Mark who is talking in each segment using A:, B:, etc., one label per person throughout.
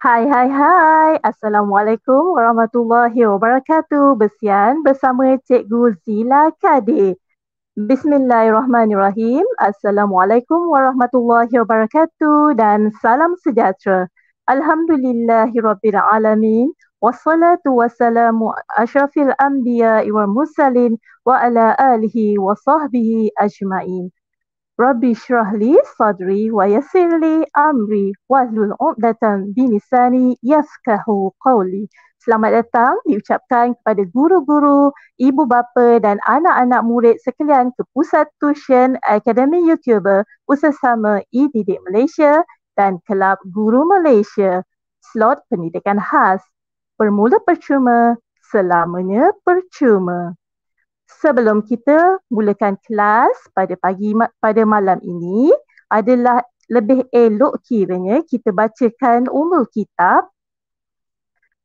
A: Hai hai hai. Assalamualaikum warahmatullahi wabarakatuh. Bersian bersama Cikgu Zila Kadir. Bismillahirrahmanirrahim. Assalamualaikum warahmatullahi wabarakatuh dan salam sejahtera. Alhamdulillahirrabbilalamin. Wassalatu wassalamu ashrafil anbiya wal mursalin wa ala alihi wa sahbihi ajma'in. Rabbi syrah li sadri wa yasir li amri wa zul uqdatan binisani yafkahu qawli. Selamat datang diucapkan kepada guru-guru, ibu bapa dan anak-anak murid sekalian ke Pusat Tuition Akademi Youtuber bersama E-Didik Malaysia dan Kelab Guru Malaysia. Slot pendidikan khas. Bermula percuma, selamanya percuma sebelum kita mulakan kelas pada pagi pada malam ini adalah lebih elok kiranya kita bacakan umul kitab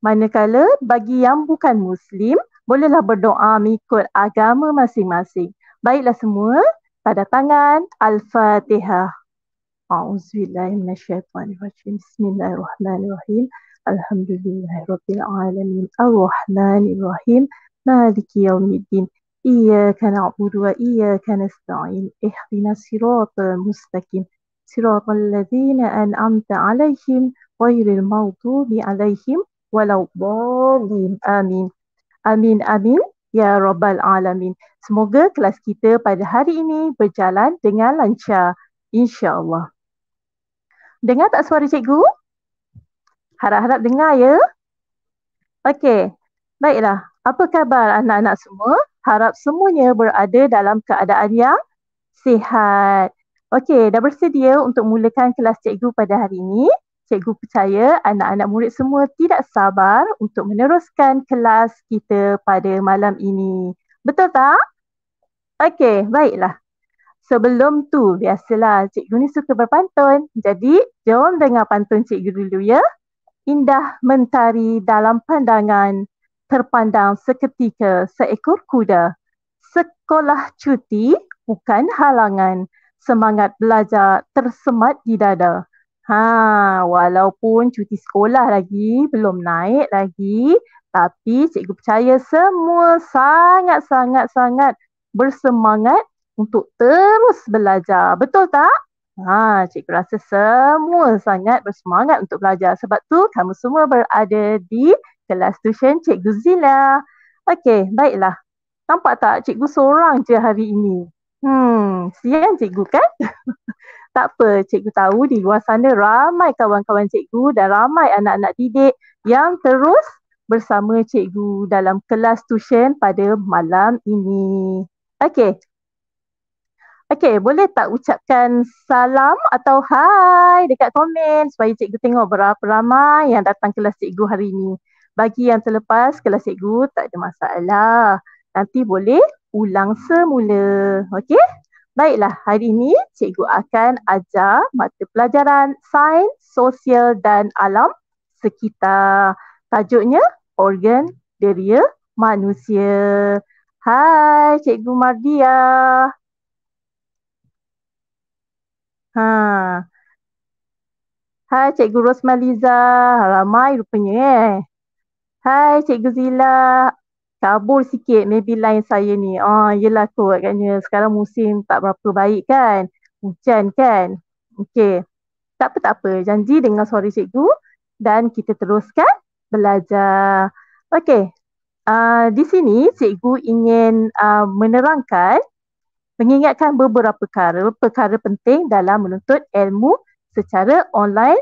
A: manakala bagi yang bukan muslim bolehlah berdoa mengikut agama masing-masing baiklah semua pada tangan al-fatihah a'udzubillahi minasyaitanir rajim bismillahirrahmanirrahim alhamdulillahirabbil alamin arrahmanirrahim maliki yaumiddin إياك نعبد وإياك نستعين اهدنا الصراط المستقيم صراط الذين أنعمت عليهم غير المغضوب عليهم ولا الضالين آمين آمين آمين يا رب العالمين semoga kelas kita pada hari ini berjalan dengan lancar insyaallah dengar tak suara cikgu harap-harap dengar ya okey baiklah apa khabar anak-anak semua Harap semuanya berada dalam keadaan yang sihat. Okey, dah bersedia untuk mulakan kelas cikgu pada hari ini? Cikgu percaya anak-anak murid semua tidak sabar untuk meneruskan kelas kita pada malam ini. Betul tak? Okey, baiklah. Sebelum tu, biasalah cikgu ni suka berpantun. Jadi, jom dengar pantun cikgu dulu ya. Indah mentari dalam pandangan terpandang seketika seekor kuda. Sekolah cuti bukan halangan. Semangat belajar tersemat di dada. Ha, walaupun cuti sekolah lagi, belum naik lagi, tapi cikgu percaya semua sangat-sangat-sangat bersemangat untuk terus belajar. Betul tak? Ha, cikgu rasa semua sangat bersemangat untuk belajar. Sebab tu kamu semua berada di kelas tuition Cikgu Zila. Okey, baiklah. Nampak tak Cikgu seorang je hari ini? Hmm, sian Cikgu kan? tak apa, Cikgu tahu di luar sana ramai kawan-kawan Cikgu dan ramai anak-anak didik yang terus bersama Cikgu dalam kelas tuition pada malam ini. Okey. Okey, boleh tak ucapkan salam atau hai dekat komen supaya cikgu tengok berapa ramai yang datang kelas cikgu hari ini. Bagi yang terlepas kelas cikgu tak ada masalah. Nanti boleh ulang semula. Okey? Baiklah, hari ini cikgu akan ajar mata pelajaran sains, sosial dan alam sekitar. Tajuknya organ deria manusia. Hai, cikgu Mardia. Ha. Hai, cikgu Rosmaliza. Ramai rupanya eh. Hai Cikgu Zila. Kabur sikit maybe line saya ni. Oh, yelah tu agaknya sekarang musim tak berapa baik kan. Hujan kan. Okey. Tak apa tak apa. Janji dengan suara cikgu dan kita teruskan belajar. Okey. Uh, di sini cikgu ingin uh, menerangkan mengingatkan beberapa perkara, perkara penting dalam menuntut ilmu secara online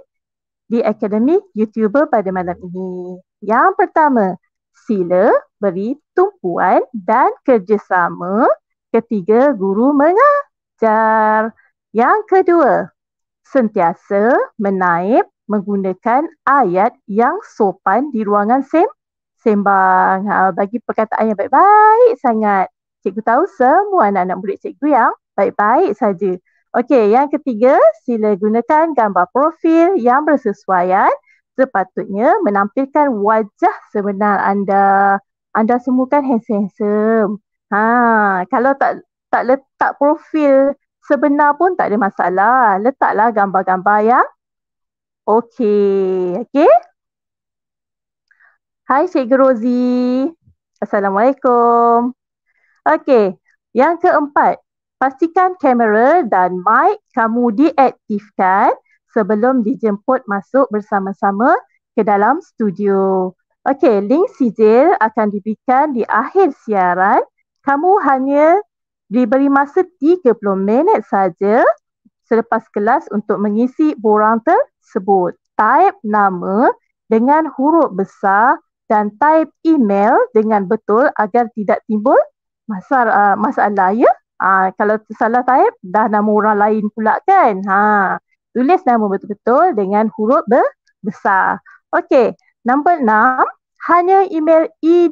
A: di Akademi YouTuber pada malam ini. Yang pertama, sila beri tumpuan dan kerjasama ketiga guru mengajar. Yang kedua, sentiasa menaip menggunakan ayat yang sopan di ruangan sem sembang. Ha, bagi perkataan yang baik-baik sangat. Cikgu tahu semua anak-anak murid cikgu yang baik-baik saja. Okey, yang ketiga, sila gunakan gambar profil yang bersesuaian sepatutnya menampilkan wajah sebenar anda. Anda semua kan handsome-handsome. Ha, kalau tak tak letak profil sebenar pun tak ada masalah. Letaklah gambar-gambar yang okey. Okey? Hai Cikgu Rozi. Assalamualaikum. Okey, yang keempat. Pastikan kamera dan mic kamu diaktifkan sebelum dijemput masuk bersama-sama ke dalam studio. Okey, link sijil akan diberikan di akhir siaran. Kamu hanya diberi masa 30 minit saja selepas kelas untuk mengisi borang tersebut. Type nama dengan huruf besar dan type email dengan betul agar tidak timbul masalah, masalah ya. Ha, kalau salah type, dah nama orang lain pula kan. Ha tulis nama betul-betul dengan huruf be- besar. Okey, nombor enam, hanya email e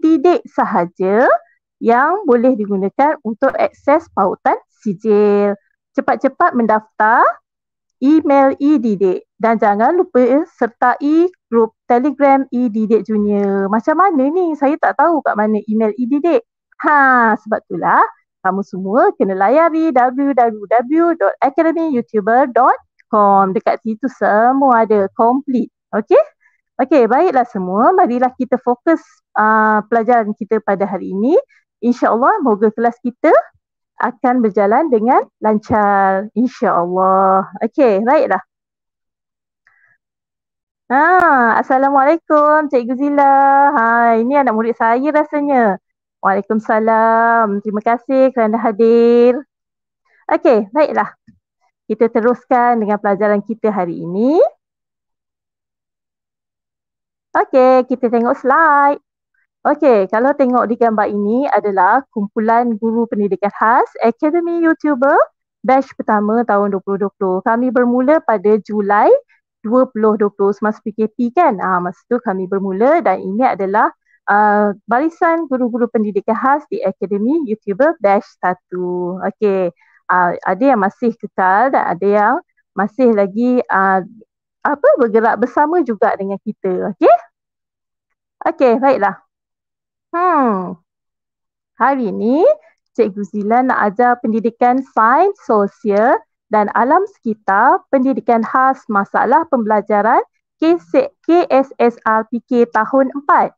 A: sahaja yang boleh digunakan untuk akses pautan sijil. Cepat-cepat mendaftar email e dan jangan lupa sertai grup telegram e junior. Macam mana ni? Saya tak tahu kat mana email e Ha, sebab itulah kamu semua kena layari www.academyyoutuber.com www.kompas.com. Dekat situ semua ada complete. Okay? Okay, baiklah semua. Marilah kita fokus uh, pelajaran kita pada hari ini. InsyaAllah, moga kelas kita akan berjalan dengan lancar. InsyaAllah. Okay, baiklah. Ha, Assalamualaikum, Cikgu Zila. Ha, ini anak murid saya rasanya. Waalaikumsalam. Terima kasih kerana hadir. Okay, baiklah kita teruskan dengan pelajaran kita hari ini. Okey, kita tengok slide. Okey, kalau tengok di gambar ini adalah kumpulan guru pendidikan khas Academy YouTuber batch pertama tahun 2020. Kami bermula pada Julai 2020 semasa PKP kan. Ah, masa tu kami bermula dan ini adalah Uh, barisan guru-guru pendidikan khas di Akademi YouTuber Dash 1. Okey, uh, ada yang masih kekal dan ada yang masih lagi uh, apa bergerak bersama juga dengan kita. Okey? Okey, baiklah. Hmm. Hari ini Cikgu Zila nak ajar pendidikan sains sosial dan alam sekitar pendidikan khas masalah pembelajaran KSSRPK tahun 4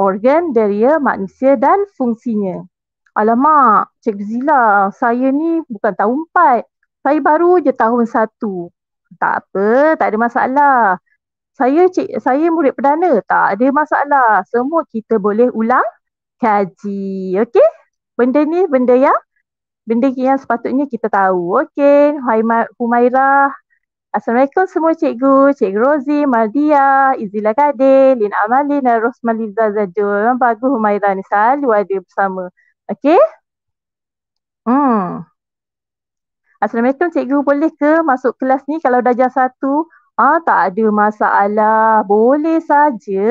A: organ deria manusia dan fungsinya alamak, cik Zila, saya ni bukan tahun empat. Saya baru je tahun satu. Tak apa, tak ada masalah. Saya cik, saya murid perdana, tak ada masalah. Semua kita boleh ulang kaji, okey? Benda ni benda yang benda yang sepatutnya kita tahu. Okey, Hai Humaira. Assalamualaikum semua cikgu, cik Rozi, Madia, Izila Kadir, Lin Amalin dan Rosmalin bagus Humaira ni selalu ada bersama. Okay, Hmm. Assalamualaikum cikgu boleh ke masuk kelas ni kalau darjah satu? Ah tak ada masalah. Boleh saja.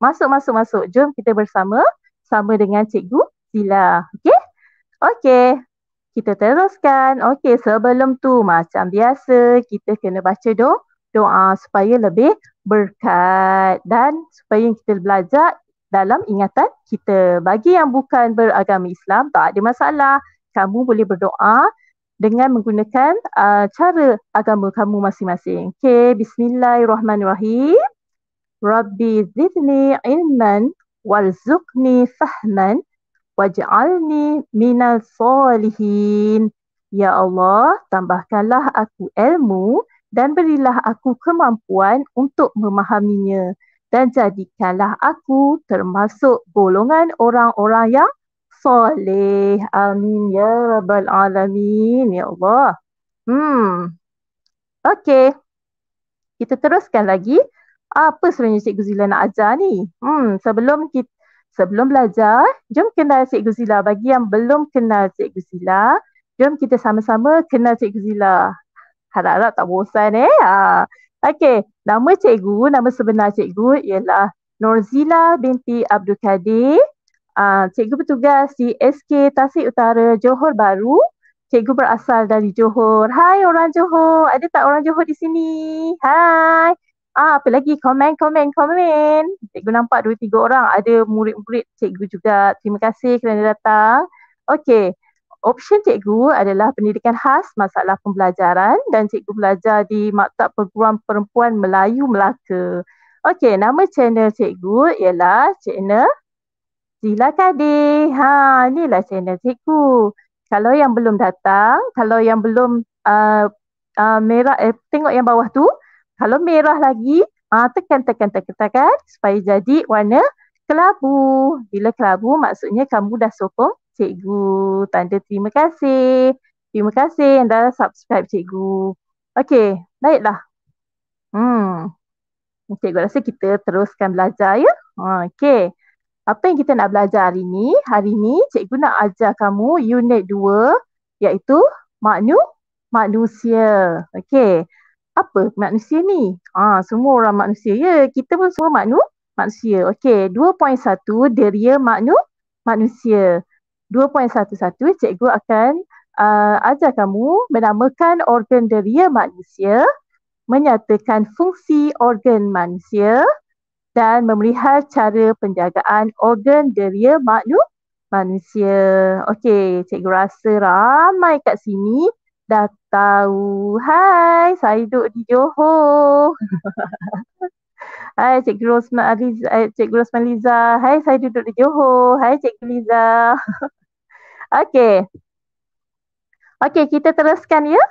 A: Masuk masuk masuk. Jom kita bersama sama dengan cikgu Bila, okay? Okay, Kita teruskan. Okay, sebelum tu macam biasa kita kena baca doa doa supaya lebih berkat dan supaya kita belajar dalam ingatan kita. Bagi yang bukan beragama Islam, tak ada masalah. Kamu boleh berdoa dengan menggunakan uh, cara agama kamu masing-masing. Okay, bismillahirrahmanirrahim. Rabbi zidni ilman walzukni fahman waj'alni minal salihin. Ya Allah, tambahkanlah aku ilmu dan berilah aku kemampuan untuk memahaminya dan jadikanlah aku termasuk golongan orang-orang yang soleh. Amin ya rabbal alamin. Ya Allah. Hmm. Okey. Kita teruskan lagi. Apa sebenarnya Cikgu Zila nak ajar ni? Hmm, sebelum kita sebelum belajar, jom kenal Cikgu Zila. Bagi yang belum kenal Cikgu Zila, jom kita sama-sama kenal Cikgu Zila. Harap-harap tak bosan eh. Ah. Okey, nama cikgu, nama sebenar cikgu ialah Norzila binti Abdul Kadir. Uh, cikgu bertugas di SK Tasik Utara Johor Baru. Cikgu berasal dari Johor. Hai orang Johor. Ada tak orang Johor di sini? Hai. Ah, apa lagi? Komen, komen, komen. Cikgu nampak dua tiga orang. Ada murid-murid cikgu juga. Terima kasih kerana datang. Okey. Option cikgu adalah pendidikan khas masalah pembelajaran dan cikgu belajar di Maktab Perguruan Perempuan Melayu Melaka. Okey, nama channel cikgu ialah channel Zila Kadi. Ha, inilah channel cikgu. Kalau yang belum datang, kalau yang belum uh, uh, merah, eh, tengok yang bawah tu. Kalau merah lagi, uh, tekan, tekan, tekan, tekan supaya jadi warna kelabu. Bila kelabu maksudnya kamu dah sokong cikgu. Tanda terima kasih. Terima kasih yang dah subscribe cikgu. Okey, baiklah. Hmm. Cikgu rasa kita teruskan belajar ya. Okey. Apa yang kita nak belajar hari ni? Hari ni cikgu nak ajar kamu unit 2 iaitu maknu manusia. Okey. Apa manusia ni? Ah, semua orang manusia. Ya, kita pun semua manu manusia. Okey, 2.1 deria maknu manusia. 2.11 cikgu akan uh, ajar kamu menamakan organ deria manusia, menyatakan fungsi organ manusia dan memelihat cara penjagaan organ deria maknu manusia. Okey, cikgu rasa ramai kat sini dah tahu. Hai, saya duduk di Johor. Hai cik Rosman Liza, eh, cik Rosman Liza. Hai saya duduk di Johor. Hai cik Liza. Okey. Okey, kita teruskan ya.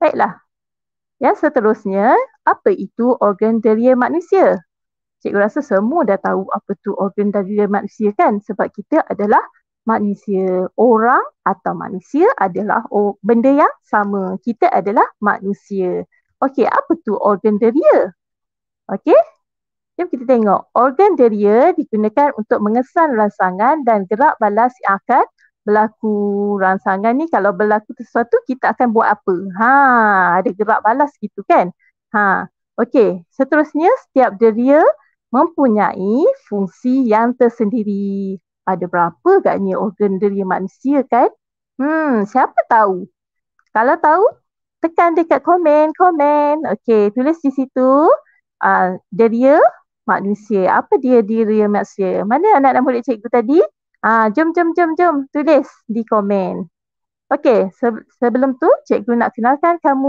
A: Baiklah. Yang seterusnya, apa itu organ deria manusia? Cikgu rasa semua dah tahu apa tu organ deria manusia kan? Sebab kita adalah manusia. Orang atau manusia adalah benda yang sama. Kita adalah manusia. Okey, apa tu organ deria? Okey, jom kita tengok. Organ deria digunakan untuk mengesan rangsangan dan gerak balas yang akan berlaku rangsangan ni kalau berlaku sesuatu kita akan buat apa? Ha, ada gerak balas gitu kan? Ha, okey. Seterusnya setiap deria mempunyai fungsi yang tersendiri. Ada berapa agaknya organ deria manusia kan? Hmm, siapa tahu? Kalau tahu, tekan dekat komen, komen. Okey, tulis di situ uh, dia dia manusia. Apa dia diri manusia? Mana anak anak murid cikgu tadi? Ah, uh, jom jom jom jom tulis di komen. Okey, se- sebelum tu cikgu nak kenalkan kamu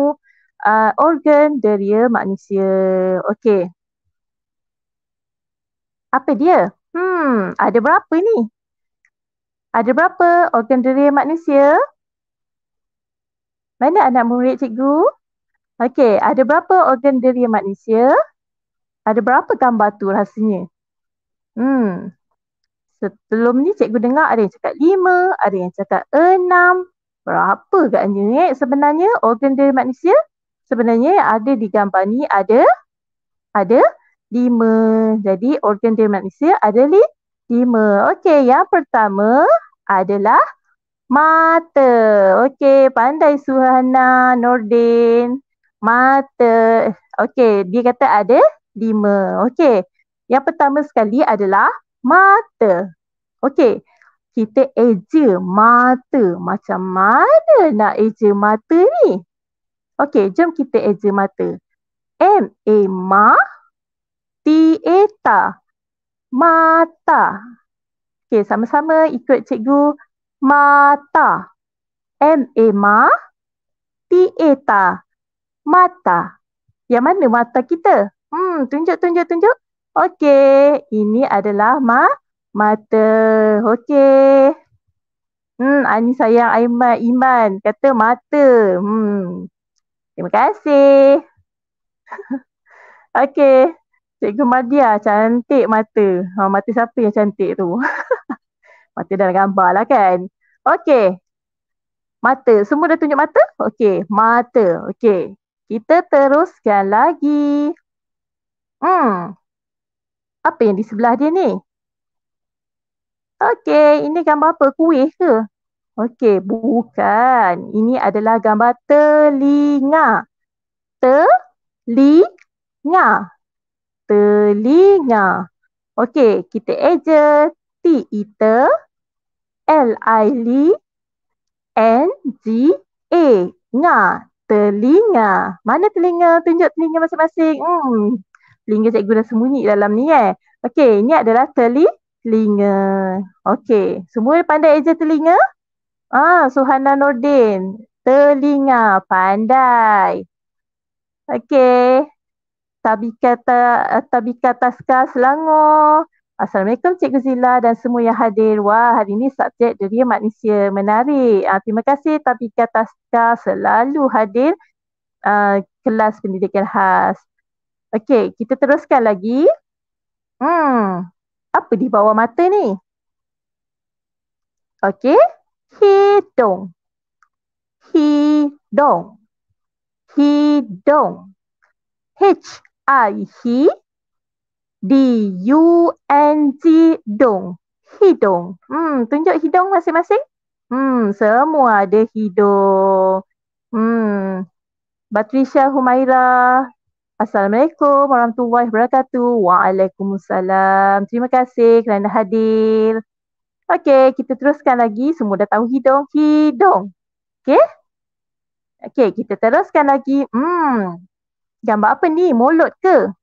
A: uh, organ deria manusia. Okey. Apa dia? Hmm, ada berapa ni? Ada berapa organ deria manusia? Mana anak murid cikgu? Okey, ada berapa organ deria manusia? Ada berapa gambar tu rasanya? Hmm. Sebelum ni cikgu dengar ada yang cakap lima, ada yang cakap enam. Berapa katanya eh? sebenarnya organ deria manusia? Sebenarnya ada di gambar ni ada ada lima. Jadi organ deria manusia ada lima. Okey, yang pertama adalah Mata. Okey, pandai Suhana Nordin. Mata. Okey, dia kata ada lima. Okey. Yang pertama sekali adalah mata. Okey. Kita eja mata. Macam mana nak eja mata ni? Okey, jom kita eja mata. M e A ma e T A ta. Mata. Okey, sama-sama ikut cikgu mata. M A ma T A ta mata. Yang mana mata kita? Hmm, tunjuk tunjuk tunjuk. Okey, ini adalah ma mata. Okey. Hmm, Ani ah, sayang Aiman Iman kata mata. Hmm. Terima kasih. Okey. Cikgu Madia cantik mata. Ha, mata siapa yang cantik tu? Mata dalam gambar lah kan. Okey. Mata. Semua dah tunjuk mata? Okey. Mata. Okey. Kita teruskan lagi. Hmm. Apa yang di sebelah dia ni? Okey. Ini gambar apa? Kuih ke? Okey. Bukan. Ini adalah gambar telinga. Telinga. Telinga. Okey. Kita eja T E T L I L I N G A nga telinga mana telinga tunjuk telinga masing-masing hmm telinga cikgu dah sembunyi dalam ni eh okey ini adalah telinga okey semua pandai aja telinga ah suhana nordin telinga pandai okey tabikata tabikata ska selangor Assalamualaikum Cikgu Zila dan semua yang hadir. Wah, hari ini subjek deria manusia menarik. Uh, terima kasih Tapi Taska selalu hadir uh, kelas pendidikan khas. Okey, kita teruskan lagi. Hmm, apa di bawah mata ni? Okey, hidung. Hidung. Hidung. H-I-H. D U N G dong hidung. Hmm, tunjuk hidung masing-masing. Hmm, semua ada hidung. Hmm. Patricia Humaira. Assalamualaikum warahmatullahi wabarakatuh. Waalaikumsalam. Terima kasih kerana hadir. Okey, kita teruskan lagi. Semua dah tahu hidung. Hidung. Okey. Okey, kita teruskan lagi. Hmm. Gambar apa ni? Mulut ke?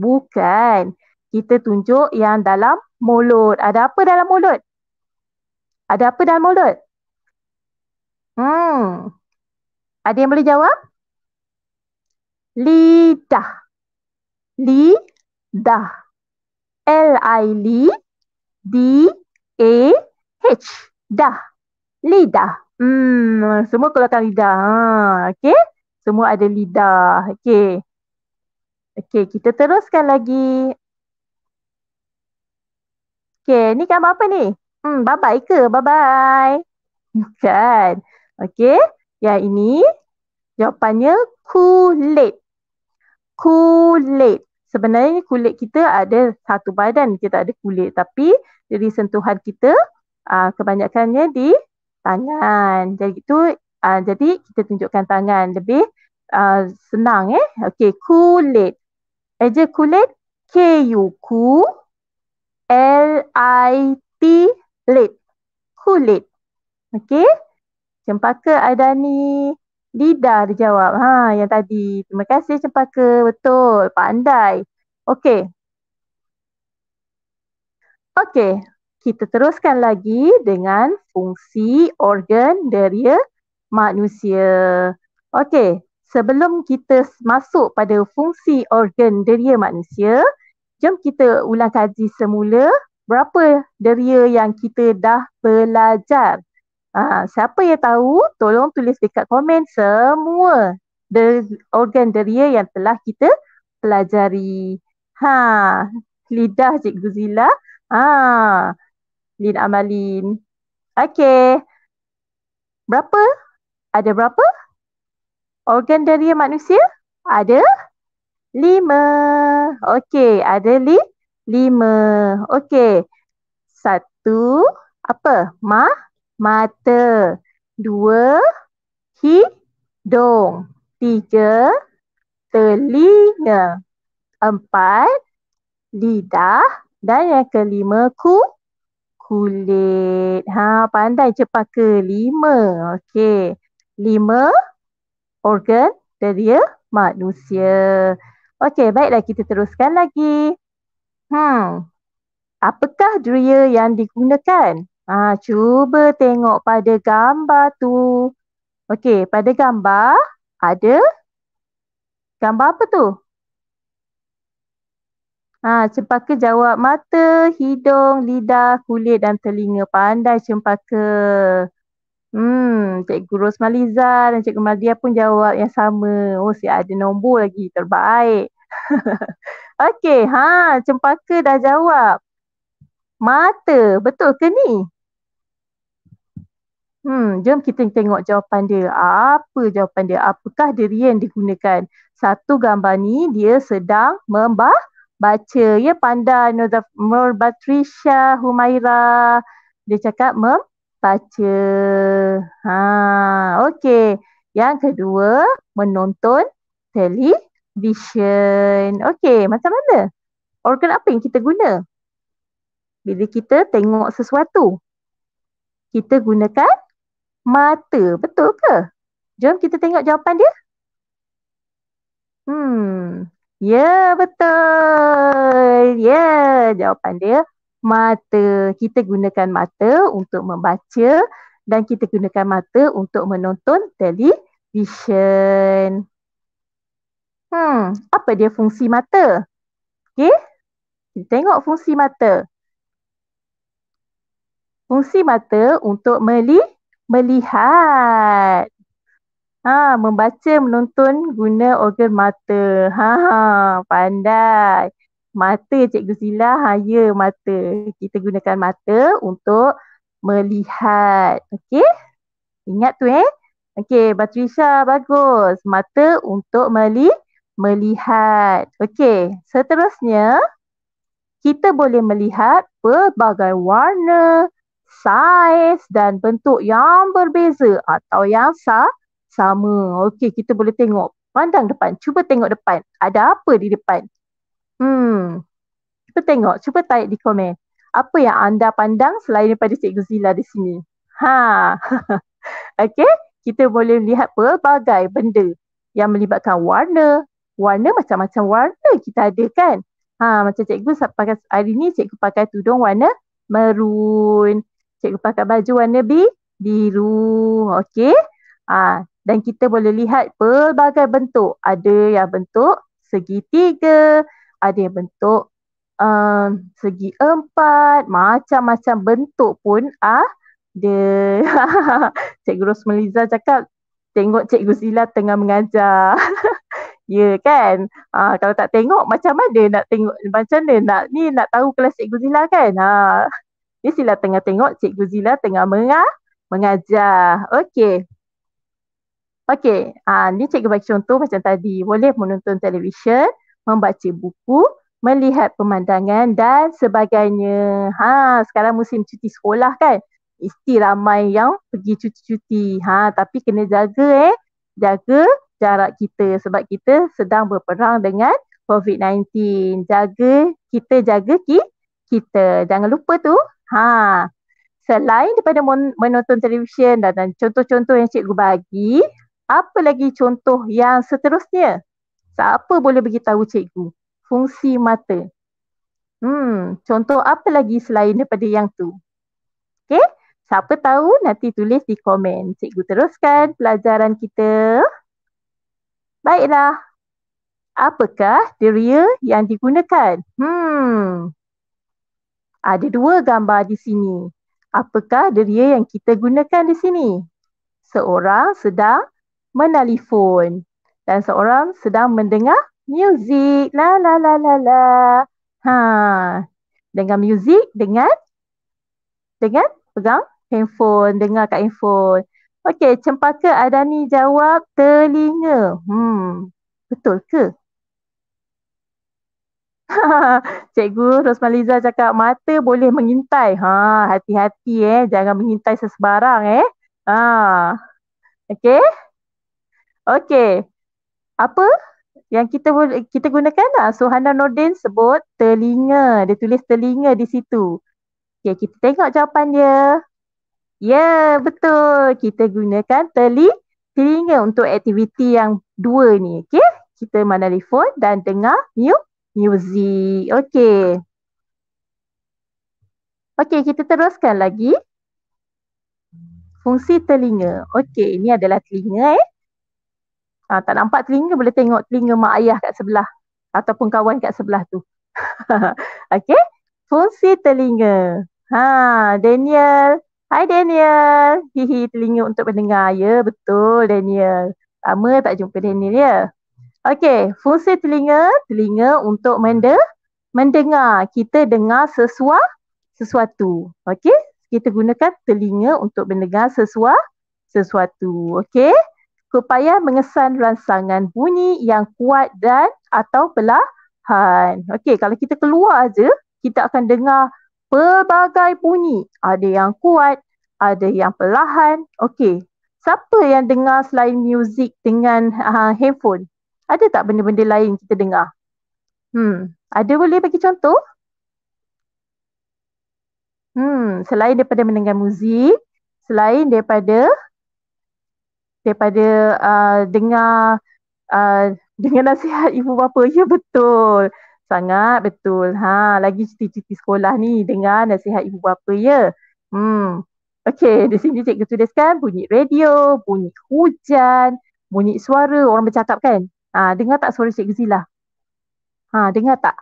A: Bukan. Kita tunjuk yang dalam mulut. Ada apa dalam mulut? Ada apa dalam mulut? Hmm. Ada yang boleh jawab? Lidah. Lidah. L I L I D A H. Dah. Lidah. Hmm, semua keluarkan lidah. Ha, okey. Semua ada lidah. Okey. Okey, kita teruskan lagi. Okey, ni kan apa ni? Hmm, bye-bye ke? Bye-bye. Bukan. Okey, Ya ini jawapannya kulit. Kulit. Sebenarnya kulit kita ada satu badan, kita ada kulit. Tapi dari sentuhan kita, aa, ah, kebanyakannya di tangan. Jadi itu, aa, ah, jadi kita tunjukkan tangan lebih aa, ah, senang eh. Okey, kulit ejaculate K U K L I T lit kulit okey cempaka ada ni lidah dia jawab ha yang tadi terima kasih cempaka betul pandai Okay, okay. kita teruskan lagi dengan fungsi organ deria manusia okey sebelum kita masuk pada fungsi organ deria manusia, jom kita ulang kaji semula berapa deria yang kita dah belajar. Ha, siapa yang tahu, tolong tulis dekat komen semua de- organ deria yang telah kita pelajari. Ha, lidah Cikgu Zila. Ha, Lin Amalin. Okay. Berapa? Ada berapa? organ deria manusia ada lima. Okey, ada li, lima. Okey. Satu, apa? Ma, mata. Dua, hidung. Tiga, telinga. Empat, lidah. Dan yang kelima, ku, kulit. Ha, pandai cepat ke lima. Okey. Lima, organ teria manusia. Okey, baiklah kita teruskan lagi. Hmm. Apakah deria yang digunakan? Ha, cuba tengok pada gambar tu. Okey, pada gambar ada gambar apa tu? Ha, cempaka jawab mata, hidung, lidah, kulit dan telinga. Pandai cempaka. Hmm, Cikgu Rosmaliza dan Cikgu Madia pun jawab yang sama. Oh, si ada nombor lagi. Terbaik. Okey, ha, cempaka dah jawab. Mata, betul ke ni? Hmm, jom kita tengok jawapan dia. Apa jawapan dia? Apakah diri yang digunakan? Satu gambar ni dia sedang membah baca. Ya, pandai Nur Patricia Humaira. Dia cakap mem baca. Ha, okey. Yang kedua, menonton television. Okey, macam mana? Organ apa yang kita guna? Bila kita tengok sesuatu, kita gunakan mata, betul ke? Jom kita tengok jawapan dia. Hmm, ya yeah, betul. Ya, yeah, jawapan dia mata. Kita gunakan mata untuk membaca dan kita gunakan mata untuk menonton television. Hmm, apa dia fungsi mata? Okey. Kita tengok fungsi mata. Fungsi mata untuk meli melihat. Ha, membaca, menonton guna organ mata. Ha, ha pandai mata Cikgu Sila hanya mata. Kita gunakan mata untuk melihat. Okey? Ingat tu eh? Okey, Patricia bagus. Mata untuk meli melihat. Okey, seterusnya kita boleh melihat pelbagai warna, saiz dan bentuk yang berbeza atau yang sa sama. Okey, kita boleh tengok. Pandang depan. Cuba tengok depan. Ada apa di depan? Hmm. Cuba tengok, cuba taik di komen. Apa yang anda pandang selain daripada Cikgu Zila di sini? Ha. Okey, kita boleh lihat pelbagai benda yang melibatkan warna. Warna macam-macam warna kita ada kan? Ha, macam cikgu pakai hari ni cikgu pakai tudung warna merun. Cikgu pakai baju warna bi biru. Okey. Ha, dan kita boleh lihat pelbagai bentuk. Ada yang bentuk segitiga, ada yang bentuk um, segi empat, macam-macam bentuk pun ah dia Cikgu Rosmeliza cakap tengok Cikgu Zila tengah mengajar. ya yeah, kan? Ha, kalau tak tengok macam mana nak tengok macam mana nak ni nak tahu kelas Cikgu Zila kan? Ha. Ah, ni Zila tengah tengok Cikgu Zila tengah mengah, mengajar. Okey. Okey, ha, ni cikgu bagi contoh macam tadi, boleh menonton televisyen, membaca buku, melihat pemandangan dan sebagainya. Ha, sekarang musim cuti sekolah kan? Isti ramai yang pergi cuti-cuti. Ha, tapi kena jaga eh. Jaga jarak kita sebab kita sedang berperang dengan COVID-19. Jaga kita jaga ki kita. Jangan lupa tu. Ha. Selain daripada menonton televisyen dan, dan contoh-contoh yang cikgu bagi, apa lagi contoh yang seterusnya? siapa boleh beritahu cikgu fungsi mata. Hmm, contoh apa lagi selain daripada yang tu? Okey, siapa tahu nanti tulis di komen. Cikgu teruskan pelajaran kita. Baiklah. Apakah deria yang digunakan? Hmm. Ada dua gambar di sini. Apakah deria yang kita gunakan di sini? Seorang sedang menelefon dan seorang sedang mendengar muzik. La la la la la. Ha. Dengar muzik dengan dengan pegang handphone, dengar kat handphone. Okey, cempaka ada ni jawab telinga. Hmm. Betul ke? Cikgu Rosmaliza cakap mata boleh mengintai. Ha, hati-hati eh, jangan mengintai sesebarang eh. Ha. Okey. Okey apa yang kita kita gunakan lah. Suhana Nordin sebut telinga. Dia tulis telinga di situ. Okay, kita tengok jawapan dia. Ya, yeah, betul. Kita gunakan teli telinga untuk aktiviti yang dua ni. Okay, kita telefon dan dengar mu music. Okay. Okay, kita teruskan lagi. Fungsi telinga. Okay, ini adalah telinga eh. Ha, tak nampak telinga boleh tengok telinga mak ayah kat sebelah ataupun kawan kat sebelah tu. okay. Fungsi telinga. Ha, Daniel. hi Daniel. Hihi telinga untuk mendengar. Ya betul Daniel. Lama tak jumpa Daniel ya. Okay. Fungsi telinga. Telinga untuk mende mendengar. Kita dengar sesuatu sesuatu. Okay, kita gunakan telinga untuk mendengar sesuatu, sesuatu. Okay kupaya mengesan rangsangan bunyi yang kuat dan atau perlahan. Okey, kalau kita keluar aja, kita akan dengar pelbagai bunyi. Ada yang kuat, ada yang perlahan. Okey, siapa yang dengar selain muzik dengan uh, handphone? Ada tak benda-benda lain kita dengar? Hmm, ada boleh bagi contoh? Hmm, selain daripada mendengar muzik, selain daripada daripada uh, dengar uh, dengan nasihat ibu bapa. Ya betul. Sangat betul. Ha, lagi cuti-cuti sekolah ni dengan nasihat ibu bapa ya. Hmm. Okey, di sini cikgu tuliskan bunyi radio, bunyi hujan, bunyi suara orang bercakap kan? Ha, dengar tak suara cikgu Zila? Ha, dengar tak?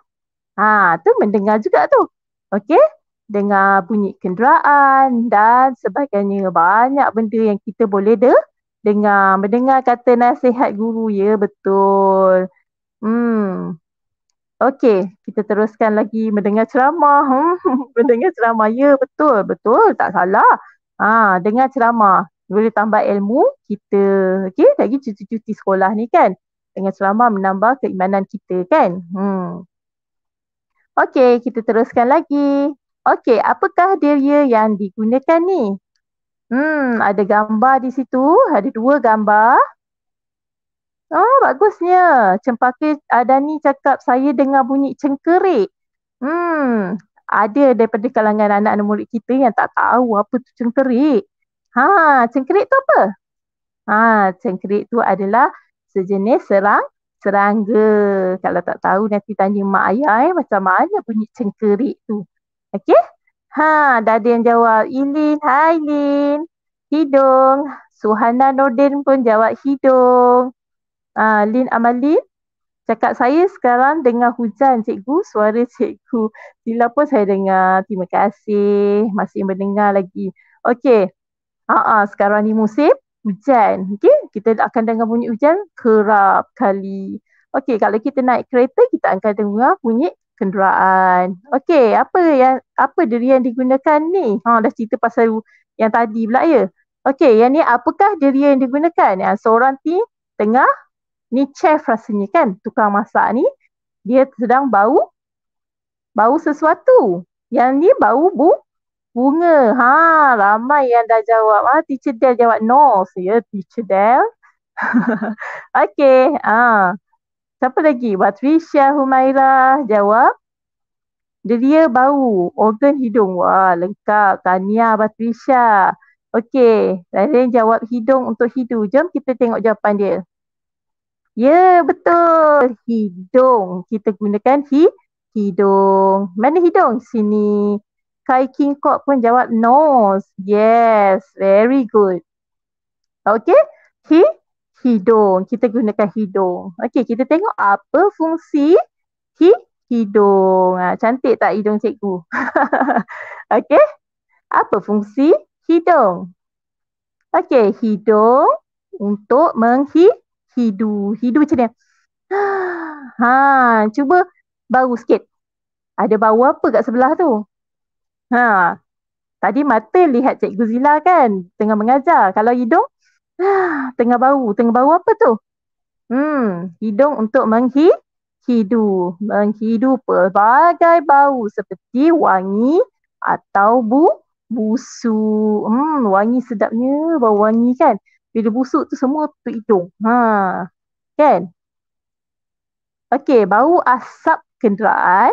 A: Ha, tu mendengar juga tu. Okey, dengar bunyi kenderaan dan sebagainya. Banyak benda yang kita boleh dengar dengar mendengar kata nasihat guru ya betul. Hmm. Okey, kita teruskan lagi mendengar ceramah. Hmm. mendengar ceramah ya betul, betul tak salah. Ha, dengar ceramah boleh tambah ilmu kita. Okey, lagi cuti-cuti sekolah ni kan. Dengar ceramah menambah keimanan kita kan. Hmm. Okey, kita teruskan lagi. Okey, apakah diria ya, yang digunakan ni? Hmm, ada gambar di situ. Ada dua gambar. Oh, bagusnya. Cempaka Adani cakap saya dengar bunyi cengkerik. Hmm, ada daripada kalangan anak-anak murid kita yang tak tahu apa tu cengkerik. Ha, cengkerik tu apa? Ha, cengkerik tu adalah sejenis serang serangga. Kalau tak tahu nanti tanya mak ayah eh, macam mana bunyi cengkerik tu. Okey? Ha, dah ada yang jawab. Ilin, hai Ilin. Hidung. Suhana Nordin pun jawab hidung. Ah, Lin Amalin cakap saya sekarang dengar hujan cikgu, suara cikgu. Sila pun saya dengar. Terima kasih. Masih mendengar lagi. Okey. Ah, ah, sekarang ni musim hujan. Okey, kita akan dengar bunyi hujan kerap kali. Okey, kalau kita naik kereta, kita akan dengar bunyi kenderaan. Okey, apa yang apa deria yang digunakan ni? Ha dah cerita pasal yang tadi pula ya. Okey, yang ni apakah deria yang digunakan? Ya, seorang ni tengah ni chef rasanya kan, tukang masak ni dia sedang bau bau sesuatu. Yang ni bau bu bunga. Ha, ramai yang dah jawab. Ha, teacher Del jawab no. Ya, yeah, teacher Del. okay. Ah. Ha. Siapa lagi? Patricia Humaira jawab. Dia bau, organ hidung. Wah, lengkap. Tania Patricia. Okey, Raden jawab hidung untuk hidu. Jom kita tengok jawapan dia. Ya, yeah, betul. Hidung. Kita gunakan hi hidung. Mana hidung? Sini. Kai King Kok pun jawab nose. Yes, very good. Okey, hi hidung. Kita gunakan hidung. Okey, kita tengok apa fungsi hi hidung. Ha, cantik tak hidung cikgu? Okey. Apa fungsi hidung? Okey, hidung untuk menghidu. Hidu macam ni. Ha, cuba bau sikit. Ada bau apa kat sebelah tu? Ha. Tadi mata lihat Cikgu Zila kan tengah mengajar. Kalau hidung tengah bau. Tengah bau apa tu? Hmm, hidung untuk menghi hidu, menghidu pelbagai bau seperti wangi atau bu busu. Hmm, wangi sedapnya, bau wangi kan. Bila busuk tu semua tu hidung. Ha. Kan? Okey, bau asap kenderaan,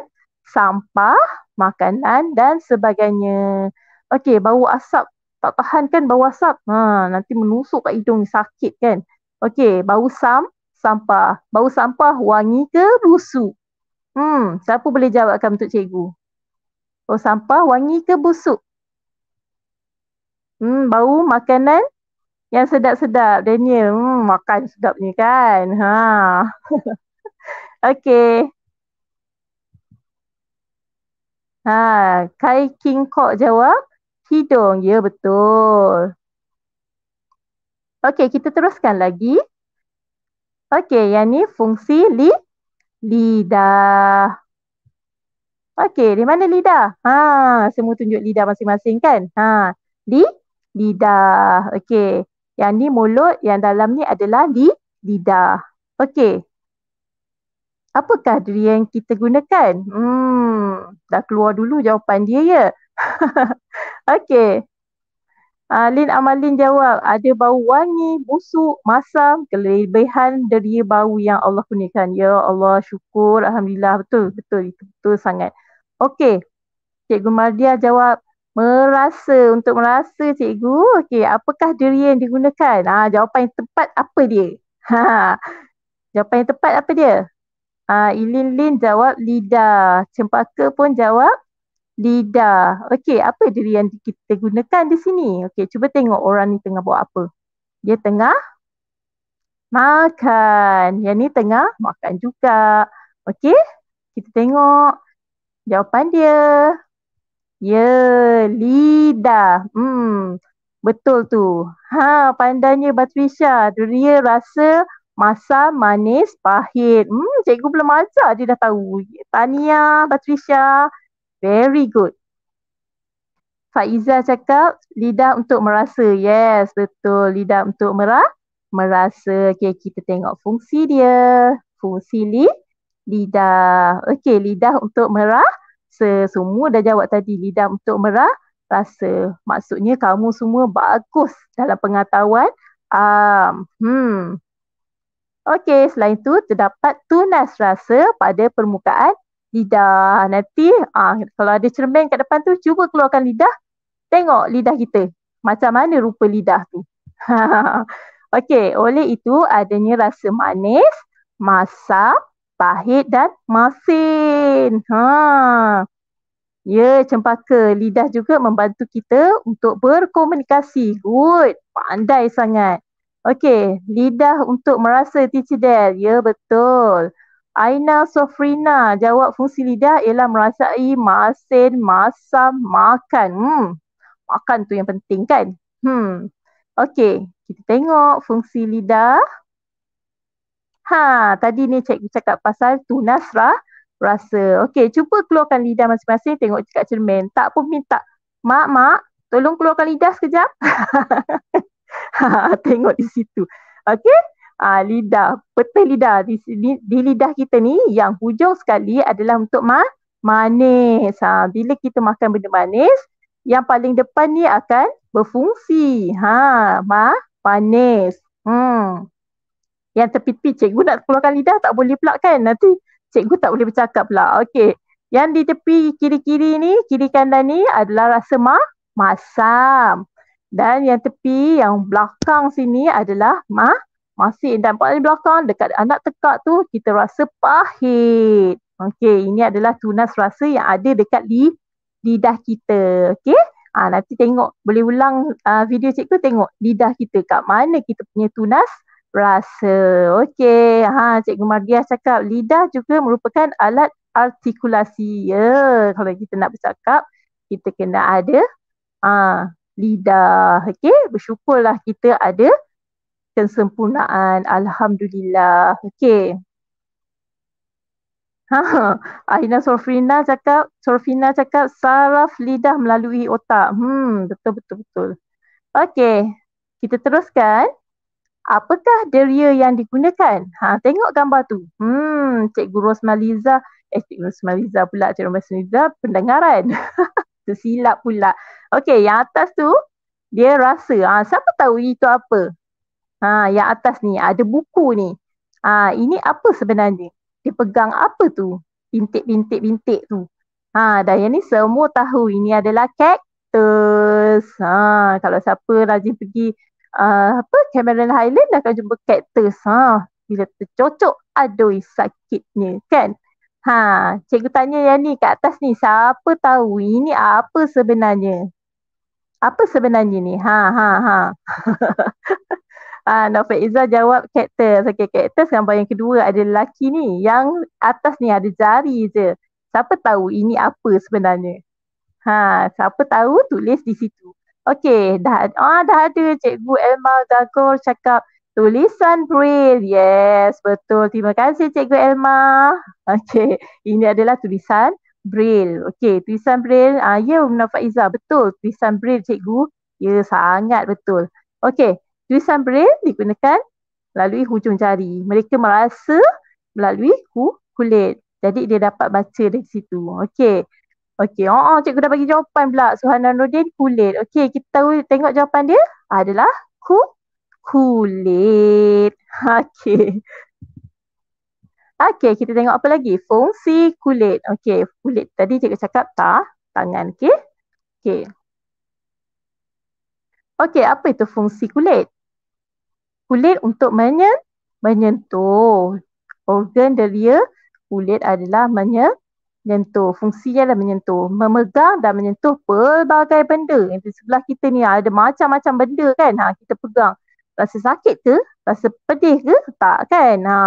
A: sampah, makanan dan sebagainya. Okey, bau asap tak tahan kan bau asap. Ha, nanti menusuk kat hidung ni sakit kan. Okey, bau sam, sampah. Bau sampah wangi ke busuk? Hmm, siapa boleh jawabkan untuk cikgu? Bau sampah wangi ke busuk? Hmm, bau makanan yang sedap-sedap. Daniel, hmm, makan sedap ni kan. Ha. Okey. Ha, Kai King Kok jawab hidung. Ya, betul. Okey, kita teruskan lagi. Okey, yang ni fungsi li lidah. Okey, di mana lidah? Ha, semua tunjuk lidah masing-masing kan? Ha, di lidah. Okey. Yang ni mulut, yang dalam ni adalah di lidah. Okey. Apakah dia yang kita gunakan? Hmm, dah keluar dulu jawapan dia ya. okay. Uh, ah, Lin Amalin jawab, ada bau wangi, busuk, masam, kelebihan dari bau yang Allah kunikan. Ya Allah, syukur, Alhamdulillah. Betul, betul. Itu betul sangat. Okay. Cikgu Mardia jawab, merasa untuk merasa cikgu. Okay, apakah diri yang digunakan? Ah, ha, ha, jawapan yang tepat apa dia? Ha, ah, jawapan yang tepat apa dia? Ha, Ilin Lin jawab, lidah. Cempaka pun jawab, lidah. Okey, apa dia yang kita gunakan di sini? Okey, cuba tengok orang ni tengah buat apa. Dia tengah makan. Yang ni tengah makan juga. Okey, kita tengok jawapan dia. Ya, yeah, lidah. Hmm, betul tu. Ha, pandanya Batrisha. Dia rasa masa manis pahit. Hmm, cikgu belum ajar dia dah tahu. Tania, Batrisha. Very good. Faiza cakap lidah untuk merasa. Yes, betul. Lidah untuk merah, merasa. Okay, kita tengok fungsi dia. Fungsi li, lidah. okey lidah untuk merah. So, semua dah jawab tadi. Lidah untuk merah, rasa. Maksudnya kamu semua bagus dalam pengetahuan. Um, hmm. okey selain itu terdapat tunas rasa pada permukaan lidah. Nanti ah kalau ada cermin kat depan tu cuba keluarkan lidah. Tengok lidah kita. Macam mana rupa lidah tu. Okey, oleh itu adanya rasa manis, masam, pahit dan masin. Ha. Ya, cempaka lidah juga membantu kita untuk berkomunikasi. Good. Pandai sangat. Okey, lidah untuk merasa tidak Ya, betul. Aina Sofrina jawab fungsi lidah ialah merasai masin, masam, makan. Hmm. Makan tu yang penting kan? Hmm. Okey, kita tengok fungsi lidah. Ha, tadi ni cikgu cakap pasal tunas lah rasa. Okey, cuba keluarkan lidah masing-masing tengok dekat cermin. Tak pun minta, "Mak, mak, tolong keluarkan lidah sekejap." ha, tengok di situ. Okey? uh, lidah, peta lidah di, di, di lidah kita ni yang hujung sekali adalah untuk ma- manis. Ha, bila kita makan benda manis, yang paling depan ni akan berfungsi. Ha, ma manis. Hmm. Yang tepi-tepi cikgu nak keluarkan lidah tak boleh pula kan? Nanti cikgu tak boleh bercakap pula. Okey. Yang di tepi kiri-kiri ni, kiri kanan ni adalah rasa ma masam. Dan yang tepi yang belakang sini adalah ma masih dan paling belakang dekat anak tekak tu kita rasa pahit. Okey, ini adalah tunas rasa yang ada dekat di lidah kita. Okey? Ha, nanti tengok boleh ulang uh, video cikgu tengok lidah kita kat mana kita punya tunas rasa. Okey. Ha cikgu Mardia cakap lidah juga merupakan alat artikulasi. Ya, yeah. kalau kita nak bercakap kita kena ada ha, lidah. Okey, bersyukurlah kita ada kesempurnaan alhamdulillah okey ha, ha. Aina Sofrina cakap Sofrina cakap saraf lidah melalui otak hmm betul betul betul okey kita teruskan apakah deria yang digunakan ha tengok gambar tu hmm cikgu Rosmaliza eh cikgu Rosmaliza pula cikgu Rosmaliza pendengaran tersilap pula okey yang atas tu dia rasa ha siapa tahu itu apa Ha, yang atas ni ada buku ni. Ha, ini apa sebenarnya? Dia pegang apa tu? Bintik-bintik-bintik tu. Ha, dan yang ni semua tahu ini adalah cactus. Ha, kalau siapa rajin pergi uh, apa Cameron Highland akan jumpa cactus. Ha, bila tercocok, aduh sakitnya kan? Ha, cikgu tanya yang ni kat atas ni, siapa tahu ini apa sebenarnya? Apa sebenarnya ni? Ha, ha, ha. Ah uh, Nova Iza jawab karakter. Okey karakter gambar yang kedua ada lelaki ni yang atas ni ada jari je. Siapa tahu ini apa sebenarnya? Ha siapa tahu tulis di situ. Okay dah ah dah ada cikgu Elma Gagor cakap tulisan braille. Yes, betul. Terima kasih cikgu Elma. Okay, ini adalah tulisan braille. Okay tulisan braille. Ah ya Munafa Iza, betul. Tulisan braille cikgu. Ya sangat betul. Okay. Tulisan braille digunakan melalui hujung jari. Mereka merasa melalui hu kulit. Jadi dia dapat baca dari situ. Okey. Okey. Oh, oh, cikgu dah bagi jawapan pula. Suhana Nurdin kulit. Okey, kita tahu tengok jawapan dia adalah ku kulit. Okey. Okey, kita tengok apa lagi? Fungsi kulit. Okey, kulit tadi cikgu cakap tak tangan, okey? Okey. Okey, apa itu fungsi kulit? kulit untuk menyen, menyentuh. Organ deria kulit adalah menyentuh. Fungsinya adalah menyentuh. Memegang dan menyentuh pelbagai benda. Yang di sebelah kita ni ada macam-macam benda kan. Ha, kita pegang. Rasa sakit ke? Rasa pedih ke? Tak kan? Ha,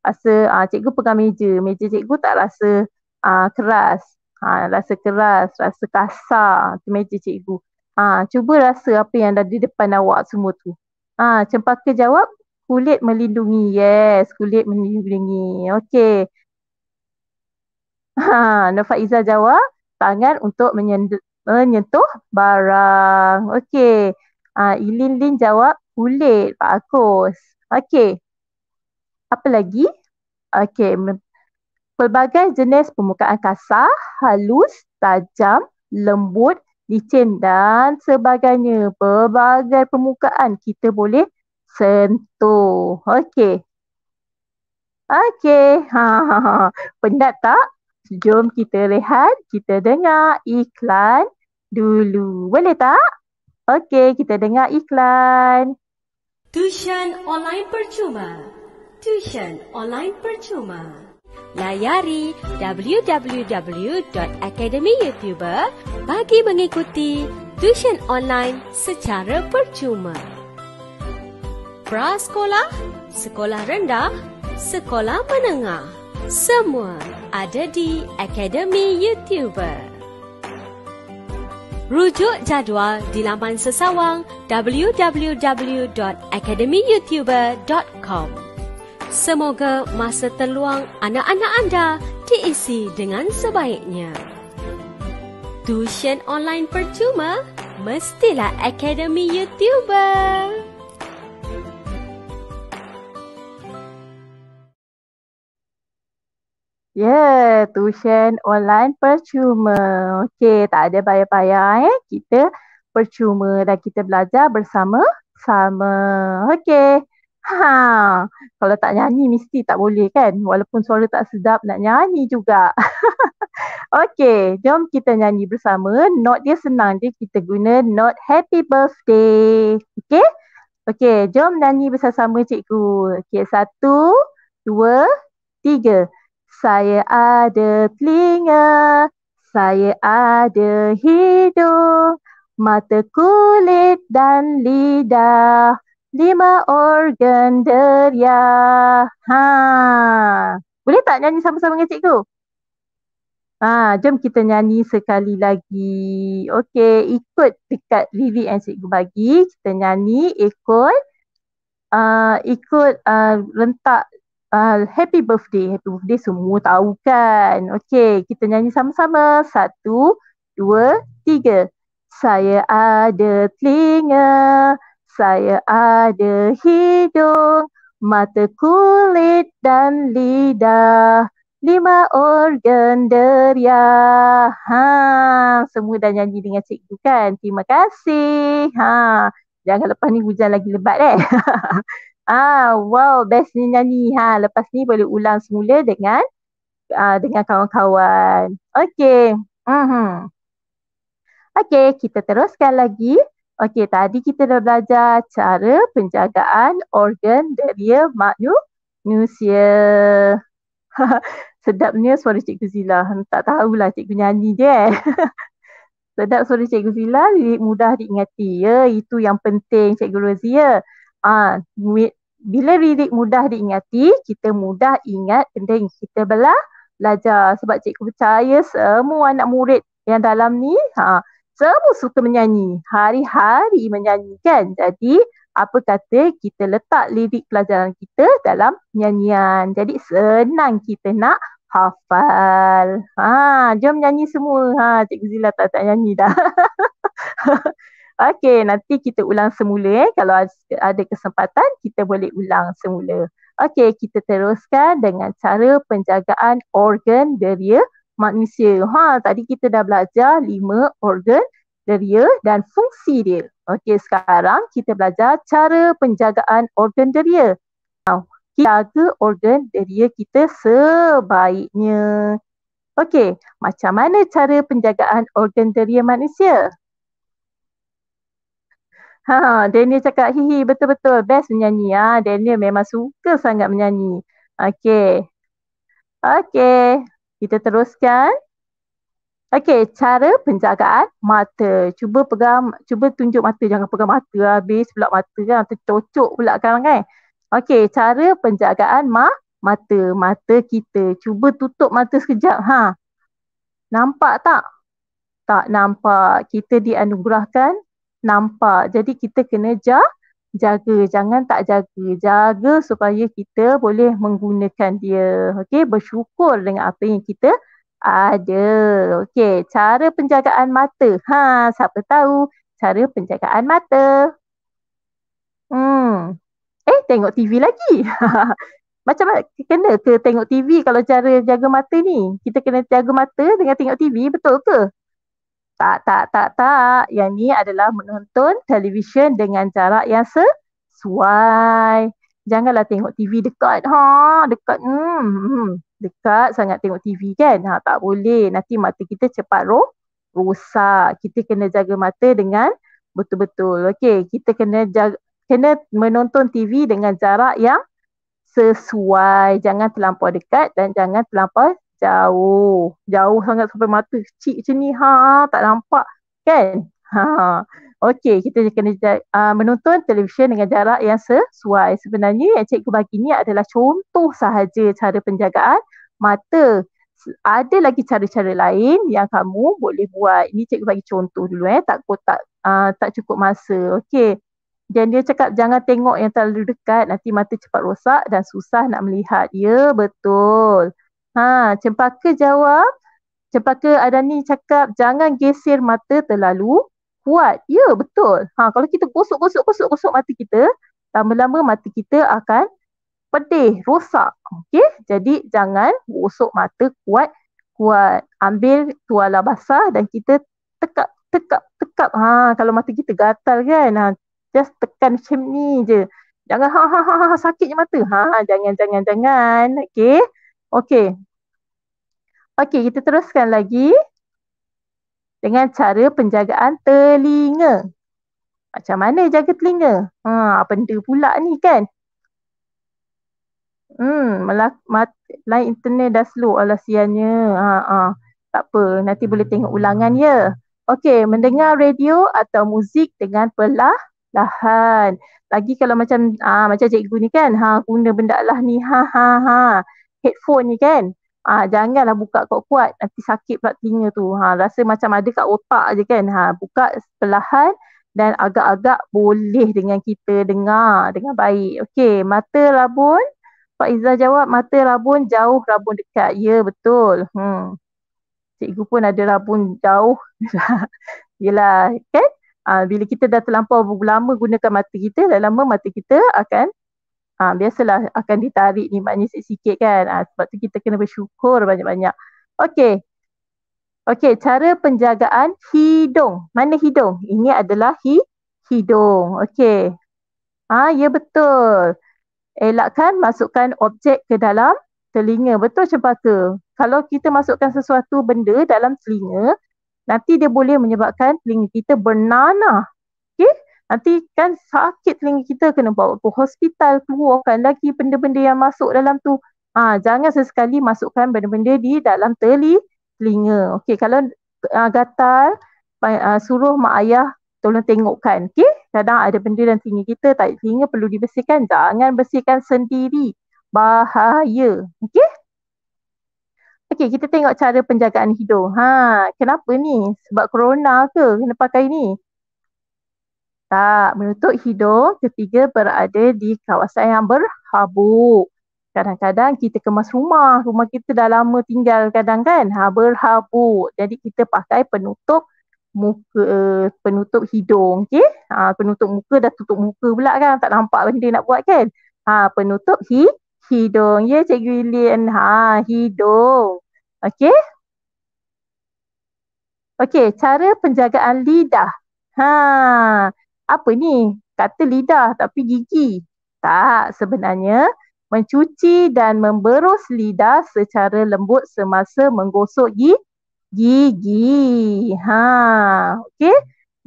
A: rasa ha, cikgu pegang meja. Meja cikgu tak rasa ha, keras. Ha, rasa keras, rasa kasar. Itu meja cikgu. Ha, cuba rasa apa yang ada di depan awak semua tu. Ah, ha, cempaka jawab kulit melindungi. Yes, kulit melindungi. Okey. Ha, Nafa Iza jawab tangan untuk menyentuh barang. Okey. Ah, Ilin Lin jawab kulit. Bagus. Okey. Apa lagi? Okey. Pelbagai jenis permukaan kasar, halus, tajam, lembut, licin dan sebagainya. Pelbagai permukaan kita boleh sentuh. Okey. Okey. Ha, ha, ha. Penat tak? Jom kita lihat, Kita dengar iklan dulu. Boleh tak? Okey, kita dengar iklan. Tuition online percuma. Tuition online percuma layari www.academyyoutuber bagi mengikuti tuition online secara percuma. Prasekolah, sekolah rendah, sekolah menengah, semua ada di Academy YouTuber. Rujuk jadual di laman sesawang www.academyyoutuber.com. Semoga masa terluang anak-anak anda diisi dengan sebaiknya. Tuition online percuma mestilah Akademi YouTuber. Ya, yeah, tuition online percuma. Okey, tak ada bayar-bayar eh. Kita percuma dan kita belajar bersama-sama. Okey. Ha, kalau tak nyanyi mesti tak boleh kan? Walaupun suara tak sedap nak nyanyi juga. Okey, jom kita nyanyi bersama. Note dia senang je kita guna note happy birthday. Okey, okey, jom nyanyi bersama cikgu. Okey satu, dua, tiga. Saya ada telinga, saya ada hidung, mata kulit dan lidah lima organ deria. Ha. Boleh tak nyanyi sama-sama dengan cikgu? Ha, jom kita nyanyi sekali lagi. Okey, ikut dekat Vivi and cikgu bagi. Kita nyanyi ikut uh, ikut uh, rentak uh, happy birthday. Happy birthday semua tahu kan. Okey, kita nyanyi sama-sama. Satu, dua, tiga. Saya ada telinga. Saya ada hidung, mata kulit dan lidah. Lima organ deria. Ha, semua dah nyanyi dengan cikgu kan? Terima kasih. Ha, jangan lepas ni hujan lagi lebat eh. ah, wow, best ni nyanyi. Ha, lepas ni boleh ulang semula dengan uh, dengan kawan-kawan. Okay, Okey. Mhm. Okay, kita teruskan lagi. Okey, tadi kita dah belajar cara penjagaan organ deria manusia. Sedapnya suara Cikgu Zila. Tak tahulah Cikgu nyanyi je. Eh? Sedap suara Cikgu Zila, mudah diingati. Ya, itu yang penting Cikgu Rozia. Ya. Ah, ha, bila lirik mudah diingati, kita mudah ingat benda yang kita belah belajar. Sebab cikgu percaya semua anak murid yang dalam ni ha, semua suka menyanyi. Hari-hari menyanyi kan. Jadi apa kata kita letak lirik pelajaran kita dalam nyanyian. Jadi senang kita nak hafal. Ha, jom nyanyi semua. Ha, Cikgu Zila tak, tak nyanyi dah. Okey, nanti kita ulang semula eh. Kalau ada kesempatan, kita boleh ulang semula. Okey, kita teruskan dengan cara penjagaan organ deria manusia. Ha, tadi kita dah belajar lima organ deria dan fungsi dia. Okey, sekarang kita belajar cara penjagaan organ deria. Now, kita jaga organ deria kita sebaiknya. Okey, macam mana cara penjagaan organ deria manusia? Ha, Daniel cakap hihi betul-betul best menyanyi. Ha, Daniel memang suka sangat menyanyi. Okey. Okey, kita teruskan. Okey, cara penjagaan mata. Cuba pegang, cuba tunjuk mata. Jangan pegang mata habis pula mata kan. Tercocok pula kan kan. Okey, cara penjagaan ma mata. Mata kita. Cuba tutup mata sekejap. Ha. Nampak tak? Tak nampak. Kita dianugerahkan nampak. Jadi kita kena jaga jaga jangan tak jaga jaga supaya kita boleh menggunakan dia okey bersyukur dengan apa yang kita ada okey cara penjagaan mata ha siapa tahu cara penjagaan mata hmm eh tengok TV lagi macam mana kena ke tengok TV kalau cara jaga mata ni kita kena jaga mata dengan tengok TV betul ke tak, tak, tak, tak. Yang ni adalah menonton televisyen dengan jarak yang sesuai. Janganlah tengok TV dekat. Ha, dekat. Hmm, hmm Dekat sangat tengok TV kan? Ha, tak boleh. Nanti mata kita cepat roh, rosak. Kita kena jaga mata dengan betul-betul. Okey, kita kena jaga, kena menonton TV dengan jarak yang sesuai. Jangan terlampau dekat dan jangan terlampau jauh. Jauh sangat sampai mata kecil macam ni. Ha, tak nampak kan? Ha. Okey, kita kena uh, menonton televisyen dengan jarak yang sesuai. Sebenarnya yang cikgu bagi ni adalah contoh sahaja cara penjagaan mata. Ada lagi cara-cara lain yang kamu boleh buat. Ini cikgu bagi contoh dulu eh. Tak tak uh, tak cukup masa. Okey. Dan dia cakap jangan tengok yang terlalu dekat nanti mata cepat rosak dan susah nak melihat. Ya, betul. Ha, cempaka jawab, cempaka Adani cakap jangan geser mata terlalu kuat. Ya, betul. Ha, kalau kita gosok-gosok-gosok-gosok mata kita, lama-lama mata kita akan pedih, rosak. Okey, jadi jangan gosok mata kuat-kuat. Ambil tuala basah dan kita tekap tekap tekap ha kalau mata kita gatal kan ha just tekan macam ni je jangan ha ha ha, ha, ha sakit mata ha jangan jangan jangan okey Okey. Okey, kita teruskan lagi dengan cara penjagaan telinga. Macam mana jaga telinga? Ha, benda pula ni kan? Hmm, malah mat- line internet dah slow alasiannya. Ha, ha. Tak apa, nanti boleh tengok ulangan ya. Okey, mendengar radio atau muzik dengan perlahan. Lagi kalau macam ah macam cikgu ni kan, ha, guna benda lah ni. Ha, ha, ha headphone ni kan ha, janganlah buka kuat-kuat nanti sakit pula telinga tu ha rasa macam ada kat otak aje kan ha buka perlahan dan agak-agak boleh dengan kita dengar dengan baik okey mata rabun Pak Izzah jawab mata rabun jauh rabun dekat ya betul hmm cikgu pun ada rabun jauh yelah kan ha, bila kita dah terlampau lama gunakan mata kita dah lama mata kita akan ha, biasalah akan ditarik ni manis sikit kan ha, sebab tu kita kena bersyukur banyak-banyak okey okey cara penjagaan hidung mana hidung ini adalah hi, hidung okey ha, ya betul elakkan masukkan objek ke dalam telinga betul cempaka kalau kita masukkan sesuatu benda dalam telinga nanti dia boleh menyebabkan telinga kita bernanah Nanti kan sakit telinga kita kena bawa ke hospital, keluarkan lagi benda-benda yang masuk dalam tu. Ha, jangan sesekali masukkan benda-benda di dalam teli telinga. Okey, kalau uh, gatal, uh, suruh mak ayah tolong tengokkan. Okey, kadang ada benda dalam telinga kita, tak telinga perlu dibersihkan. Jangan bersihkan sendiri. Bahaya. Okey? Okey, kita tengok cara penjagaan hidung. Ha, kenapa ni? Sebab corona ke kena pakai ni? Tak, menutup hidung ketiga berada di kawasan yang berhabuk. Kadang-kadang kita kemas rumah, rumah kita dah lama tinggal kadang kan, ha, berhabuk. Jadi kita pakai penutup muka, penutup hidung, okey? Ha, penutup muka dah tutup muka pula kan, tak nampak benda nak buat kan? Ha, penutup hi, hidung, ya Cikgu Ilin? Ha, hidung, okey? Okey, cara penjagaan lidah. Ha, apa ni? Kata lidah tapi gigi. Tak, sebenarnya mencuci dan memberus lidah secara lembut semasa menggosok gigi. gigi Ha, okey.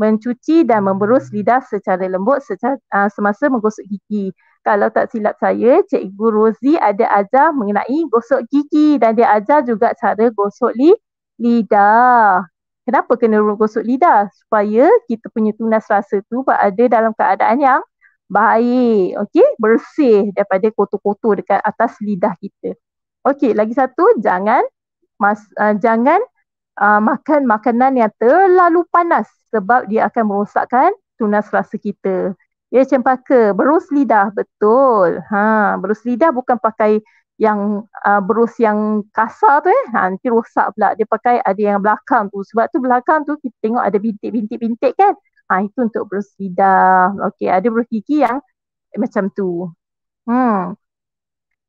A: Mencuci dan memberus lidah secara lembut secara, ha, uh, semasa menggosok gigi. Kalau tak silap saya, Cikgu Rozi ada ajar mengenai gosok gigi dan dia ajar juga cara gosok li, lidah kenapa kena gosok lidah supaya kita punya tunas rasa tu berada dalam keadaan yang baik okey bersih daripada kotor-kotor dekat atas lidah kita okey lagi satu jangan mas, uh, jangan uh, makan makanan yang terlalu panas sebab dia akan merosakkan tunas rasa kita ya cempaka berus lidah betul ha berus lidah bukan pakai yang uh, berus yang kasar tu eh ha, nanti rosak pula dia pakai ada yang belakang tu sebab tu belakang tu kita tengok ada bintik-bintik-bintik kan ha, itu untuk berus lidah okey ada berus gigi yang macam tu hmm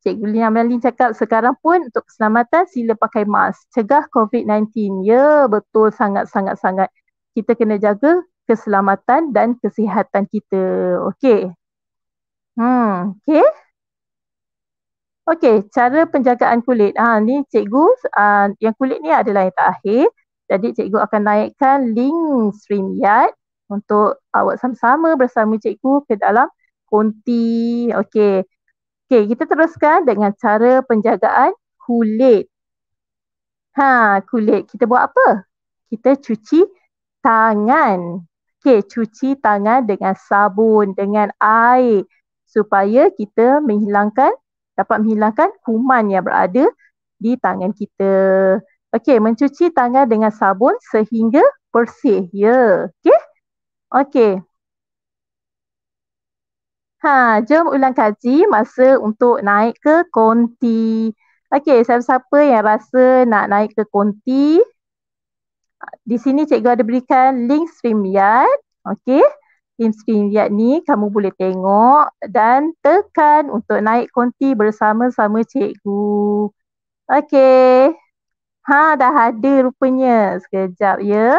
A: Cikgu Lina Malin cakap sekarang pun untuk keselamatan sila pakai mask cegah COVID-19 ya betul sangat-sangat-sangat kita kena jaga keselamatan dan kesihatan kita okey hmm okey Okey, cara penjagaan kulit. Ha, ni cikgu, uh, yang kulit ni adalah yang terakhir. Jadi cikgu akan naikkan link StreamYard untuk awak sama-sama bersama cikgu ke dalam konti. Okey. Okey, kita teruskan dengan cara penjagaan kulit. Ha, kulit. Kita buat apa? Kita cuci tangan. Okey, cuci tangan dengan sabun, dengan air supaya kita menghilangkan dapat menghilangkan kuman yang berada di tangan kita. Okey, mencuci tangan dengan sabun sehingga bersih. Ya, yeah. okey? Okey. Ha, jom ulang kaji masa untuk naik ke konti. Okey, siapa-siapa yang rasa nak naik ke konti? Di sini cikgu ada berikan link stream StreamYard. Okey. TeamSpring Riyad ni kamu boleh tengok dan tekan untuk naik konti bersama-sama cikgu. Okey. Ha dah ada rupanya. Sekejap ya.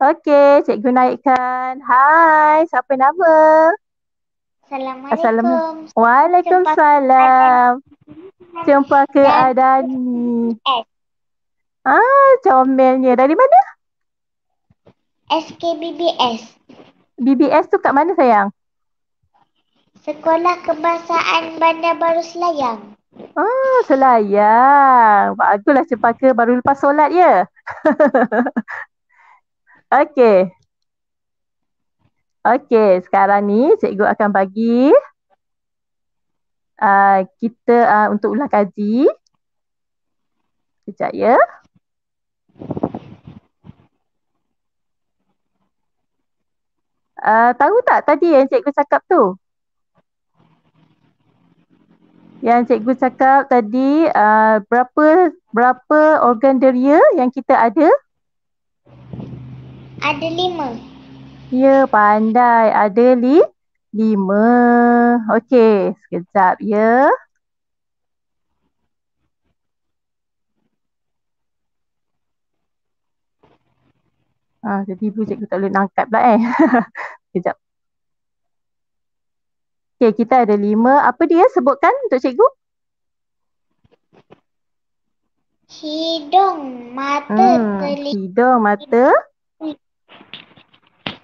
A: Okey, cikgu naikkan. Hai, siapa nama? Assalamualaikum. Waalaikumsalam. Jumpa ke eh. Adani. S. Eh. Ah, comelnya. Dari mana? SK BBS. BBS tu kat mana sayang? Sekolah Kebangsaan Bandar Baru Selayang. Ah, Selayang. Baguslah cempaka baru lepas solat ya. Okey. Okey, sekarang ni cikgu akan bagi uh, kita uh, untuk ulang kaji. Sekejap ya. Ah, tahu tak tadi yang cikgu cakap tu? Yang cikgu cakap tadi uh, berapa berapa organ deria yang kita ada? Ada lima. Ya pandai ada li lima. Okey sekejap ya. Ha, tiba-tiba cikgu tak boleh nangkat pula eh. Sekejap. Okay, kita ada lima. Apa dia sebutkan untuk cikgu? Hidung, mata, hmm, telinga. Hidung, mata. Hmm.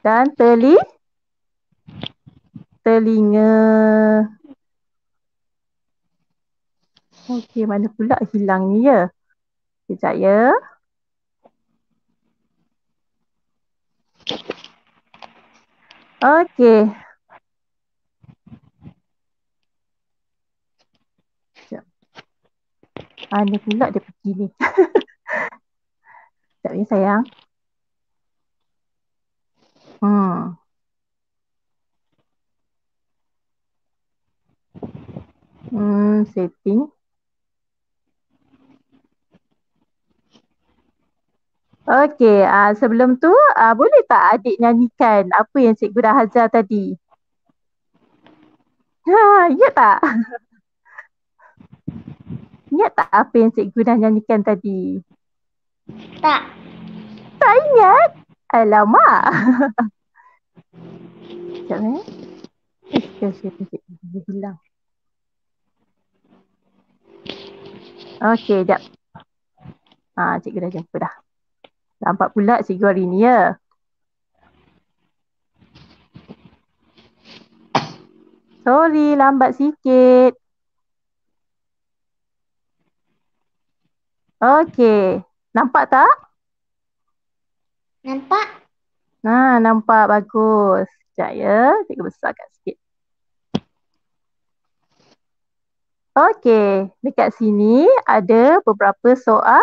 A: Dan teli. Telinga. Okay mana pula hilang ni ya? Sekejap ya. Okey. Ada pula dia pergi ni. Tak boleh sayang. Hmm. Hmm, setting. Okey, uh, sebelum tu uh, boleh tak adik nyanyikan apa yang cikgu dah ajar tadi? Ha, ya tak? ingat ya tak apa yang cikgu dah nyanyikan tadi? Tak. Tak ingat? Alamak. Sekejap eh. Sekejap, hilang. Okey, sekejap. Ha, ah, cikgu dah jumpa dah. Nampak pula cikgu hari ni ya. Sorry, lambat sikit. Okey. nampak tak? Nampak. Nah, ha, nampak bagus. Sekejap ya, cikgu besarkan sikit. Okey, dekat sini ada beberapa soal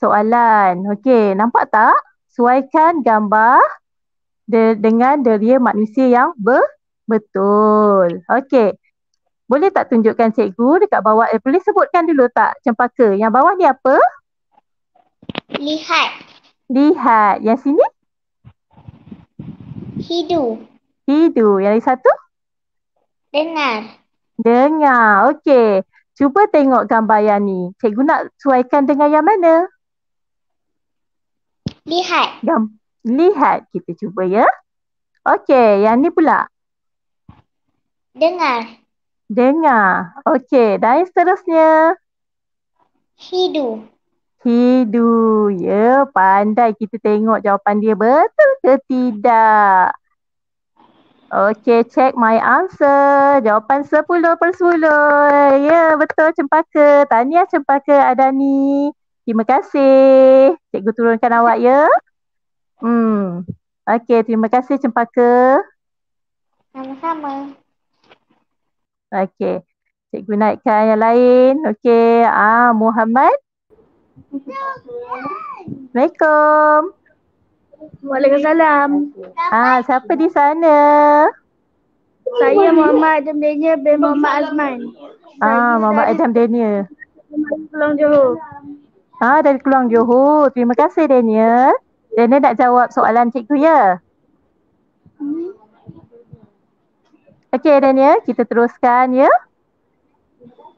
A: soalan. Okey, nampak tak? Suaikan gambar de- dengan deria manusia yang be- betul. Okey. Boleh tak tunjukkan cikgu dekat bawah? Eh, boleh sebutkan dulu tak cempaka? Yang bawah ni apa? Lihat. Lihat. Yang sini? Hidu. Hidu. Yang lagi satu? Dengar. Dengar. Okey. Cuba tengok gambar yang ni. Cikgu nak suaikan dengan yang mana? Lihat. Gam- lihat kita cuba ya. Okey, yang ni pula. Dengar. Dengar. Okey, dan seterusnya. Hidu. Hidu. Ya, pandai kita tengok jawapan dia betul ke tidak. Okey, check my answer. Jawapan 10 per 10. Ya, betul cempaka. Tahniah cempaka Adani. ni. Terima kasih. Cikgu turunkan awak ya. Hmm. Okey, terima kasih Cempaka. Sama-sama. Okey. Cikgu naikkan yang lain. Okey, ah Muhammad. Assalamualaikum. Waalaikumsalam. Ah, siapa di sana?
B: Saya Muhammad
A: Adam Daniel bin Muhammad Azman. Ah, Muhammad Adam Daniel. Pulang Johor. Ha, dari Keluang Johor. Terima kasih Daniel. Daniel nak jawab soalan cikgu ya? Okey Daniel, kita teruskan ya.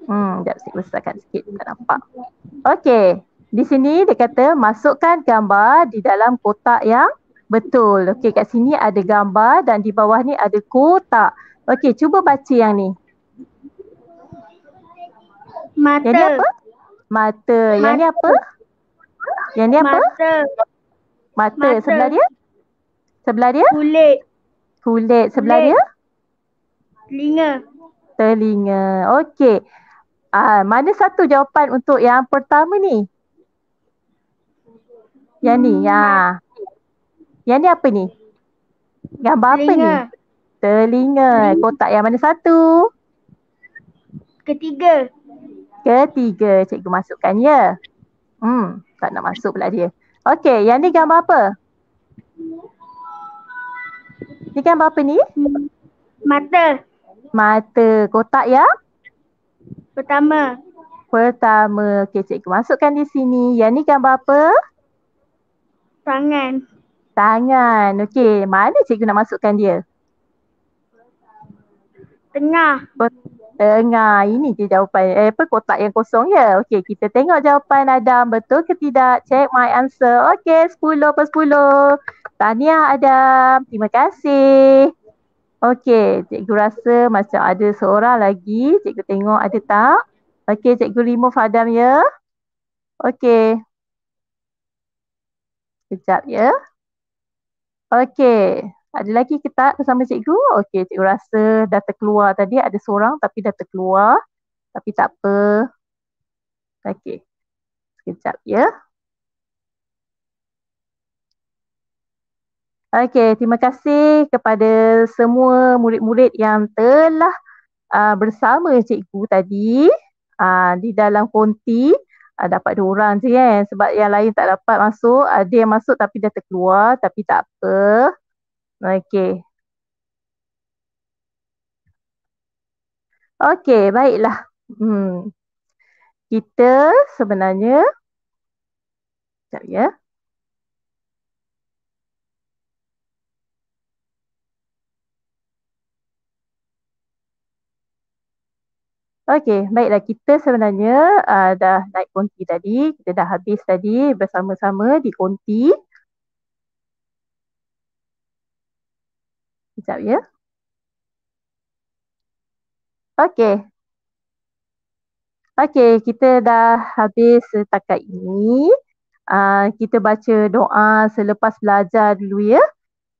A: Hmm, sekejap cikgu besarkan sikit, tak nampak. Okey, di sini dia kata masukkan gambar di dalam kotak yang betul. Okey, kat sini ada gambar dan di bawah ni ada kotak. Okey, cuba baca yang ni. Mata. Daniel apa? Mata. Yang ni apa? Yang ni apa? Mata. Mata. Sebelah dia? Sebelah dia? Kulit. Kulit. Sebelah dia? Telinga. Telinga. Okey. Ah, mana satu jawapan untuk yang pertama ni? Yang ni, ya. Yang ni apa ni? Gambar apa ni? Telinga. Telinga. Kotak yang mana satu? Ketiga ketiga cikgu masukkan ya. Hmm, tak nak masuk pula dia. Okey, yang ni gambar apa? Ni gambar apa ni? Mata. Mata. Kotak ya? Pertama. Pertama. Okey, cikgu masukkan di sini. Yang ni gambar apa? Tangan. Tangan. Okey, mana cikgu nak masukkan dia? Tengah. Uh, ngah, ini je jawapan. Eh, apa kotak yang kosong ya? Okey, kita tengok jawapan Adam betul ke tidak. Check my answer. Okey, 10 per 10. Tanya Adam. Terima kasih. Okey, cikgu rasa macam ada seorang lagi. Cikgu tengok ada tak? Okey, cikgu remove Adam ya. Okey. Sekejap ya. Okey, ada lagi ke tak bersama cikgu? Okey, cikgu rasa dah terkeluar tadi. Ada seorang tapi dah terkeluar. Tapi tak apa. Okey. Sekejap ya. Okey, terima kasih kepada semua murid-murid yang telah uh, bersama cikgu tadi uh, di dalam konti. Uh, dapat dua orang je kan sebab yang lain tak dapat masuk. Ada uh, yang masuk tapi dah terkeluar tapi tak apa. Okey. Okey, baiklah. Hmm. Kita sebenarnya Sekejap ya. Okey, baiklah kita sebenarnya uh, dah naik konti tadi, kita dah habis tadi bersama-sama di konti. sekejap ya. Okey. Okey, kita dah habis setakat ini. Uh, kita baca doa selepas belajar dulu ya.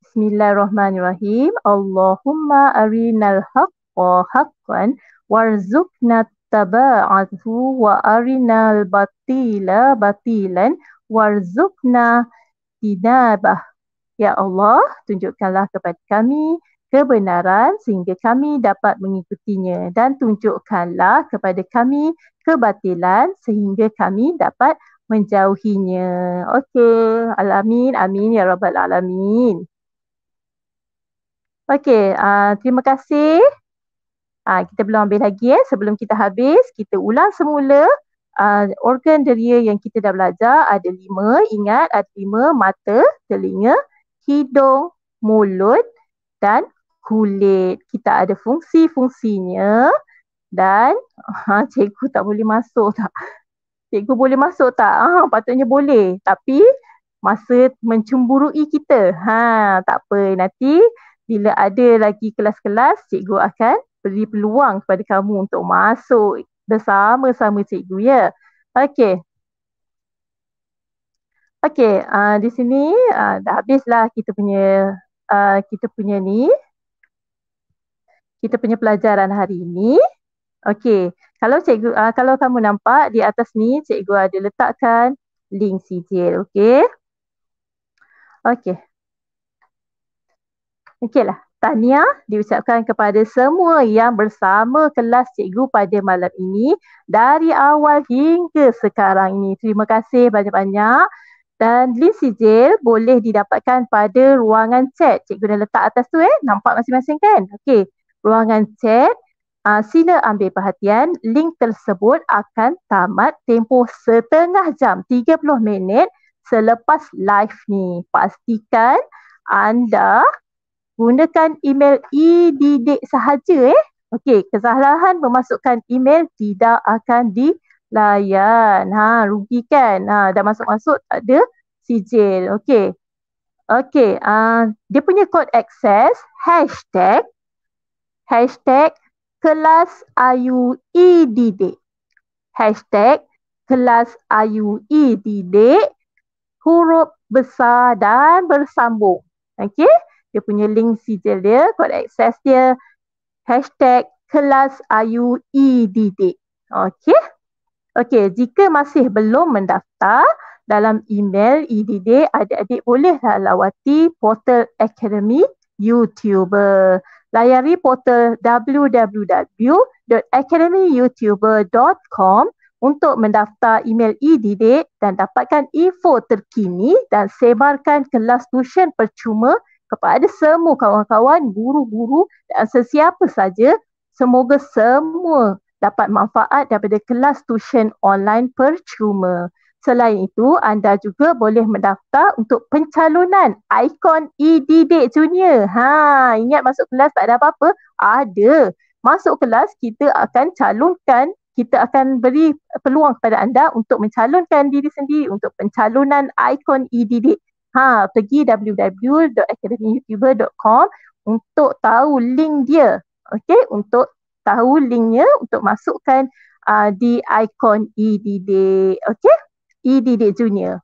A: Bismillahirrahmanirrahim. Allahumma arinal haqqa haqqan warzuqna taba'atu wa arinal batila batilan warzuqna tinabah Ya Allah, tunjukkanlah kepada kami kebenaran sehingga kami dapat mengikutinya dan tunjukkanlah kepada kami kebatilan sehingga kami dapat menjauhinya. Okey, alamin, amin ya rabbal alamin. Okey, uh, terima kasih. Uh, kita belum ambil lagi eh sebelum kita habis, kita ulang semula uh, organ deria yang kita dah belajar ada lima, ingat ada lima, mata, telinga, hidung, mulut dan kulit. Kita ada fungsi-fungsinya dan ha, cikgu tak boleh masuk tak? Cikgu boleh masuk tak? Ha, patutnya boleh tapi masa mencemburui kita. Ha, tak apa nanti bila ada lagi kelas-kelas cikgu akan beri peluang kepada kamu untuk masuk bersama-sama cikgu ya. Okey, Okey, uh, di sini uh, dah habislah kita punya uh, kita punya ni. Kita punya pelajaran hari ini. Okey, kalau cikgu uh, kalau kamu nampak di atas ni cikgu ada letakkan link sijil, okey. Okey. Okeylah, tahniah diucapkan kepada semua yang bersama kelas cikgu pada malam ini dari awal hingga sekarang ini. Terima kasih banyak-banyak. Dan link sijil boleh didapatkan pada ruangan chat. Cikgu dah letak atas tu eh. Nampak masing-masing kan? Okey. Ruangan chat. Uh, sila ambil perhatian. Link tersebut akan tamat tempoh setengah jam 30 minit selepas live ni. Pastikan anda gunakan email ididik sahaja eh. Okey, kesalahan memasukkan email tidak akan di layan. Ha, rugi kan? Ha, dah masuk-masuk tak ada sijil. Okey. Okey. Uh, ah, dia punya kod akses hashtag hashtag kelas ayu i e didik. Hashtag kelas ayu i e didik huruf besar dan bersambung. Okey. Dia punya link sijil dia, kod akses dia hashtag kelas ayu i e didik. Okey. Okey, jika masih belum mendaftar dalam email EDD, adik-adik bolehlah lawati portal Academy YouTuber. Layari portal www.academyyoutuber.com untuk mendaftar email EDD dan dapatkan info terkini dan sebarkan kelas tuition percuma kepada semua kawan-kawan, guru-guru dan sesiapa saja. Semoga semua dapat manfaat daripada kelas tuition online percuma. Selain itu, anda juga boleh mendaftar untuk pencalonan ikon EDD Junior. Ha, ingat masuk kelas tak ada apa-apa? Ada. Masuk kelas, kita akan calonkan, kita akan beri peluang kepada anda untuk mencalonkan diri sendiri untuk pencalonan ikon EDD. Ha, pergi www.academyyoutuber.com untuk tahu link dia. Okey, untuk tahu linknya untuk masukkan uh, di ikon EDD, okay? EDD Junior.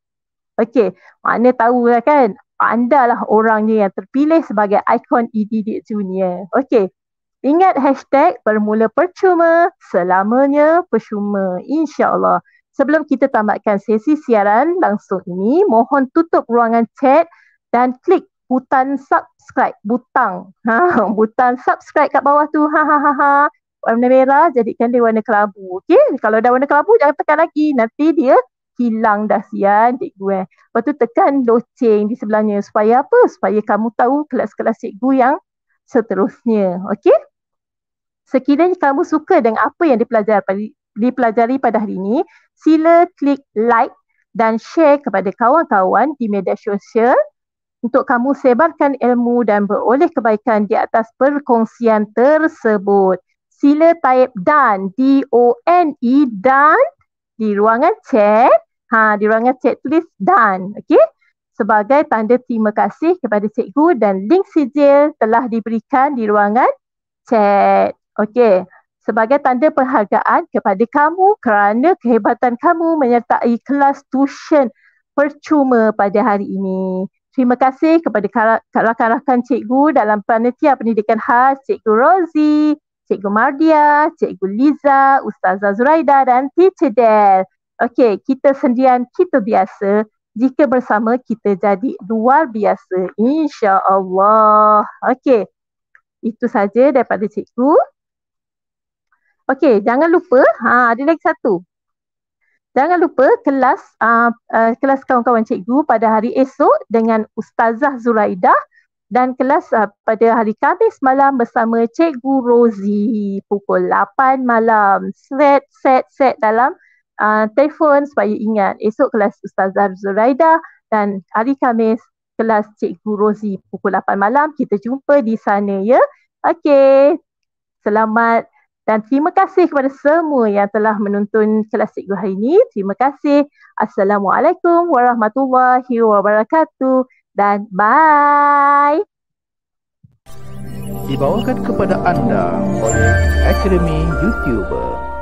A: Okay, mana tahu lah kan? Andalah orangnya yang terpilih sebagai ikon EDD Junior. Okay, ingat hashtag bermula percuma, selamanya percuma. InsyaAllah. Sebelum kita tamatkan sesi siaran langsung ini, mohon tutup ruangan chat dan klik butang subscribe butang ha butang subscribe kat bawah tu ha ha ha, ha. warna merah jadikan dia warna kelabu okey kalau dah warna kelabu jangan tekan lagi nanti dia hilang dah sian cikgu eh. Lepas tu tekan loceng di sebelahnya supaya apa? Supaya kamu tahu kelas-kelas cikgu yang seterusnya. Okey? Sekiranya kamu suka dengan apa yang dipelajari, dipelajari pada hari ini, sila klik like dan share kepada kawan-kawan di media sosial untuk kamu sebarkan ilmu dan beroleh kebaikan di atas perkongsian tersebut. Sila type dan D O N E dan di ruangan chat. Ha di ruangan chat tulis dan, okay? Sebagai tanda terima kasih kepada cikgu dan link sijil telah diberikan di ruangan chat. okay? Sebagai tanda perhargaan kepada kamu kerana kehebatan kamu menyertai kelas tuition percuma pada hari ini. Terima kasih kepada rakan-rakan cikgu dalam panitia pendidikan khas Cikgu Rozi, Cikgu Mardia, Cikgu Liza, Ustazah Zuraida dan Teacher Del. Okey, kita sendirian kita biasa. Jika bersama kita jadi luar biasa. InsyaAllah. Okey, itu saja daripada cikgu. Okey, jangan lupa. Ha, ada lagi satu. Jangan lupa kelas uh, uh, kelas kawan-kawan cikgu pada hari esok dengan Ustazah Zulaida dan kelas uh, pada hari Khamis malam bersama Cikgu Rozi pukul 8 malam. Set, set, set dalam uh, telefon supaya ingat esok kelas Ustazah Zulaida dan hari Khamis kelas Cikgu Rozi pukul 8 malam. Kita jumpa di sana ya. Okey, selamat dan terima kasih kepada semua yang telah menonton kelas cikgu hari ini. Terima kasih. Assalamualaikum warahmatullahi wabarakatuh dan bye. Dibawakan kepada anda oleh Akademi YouTuber.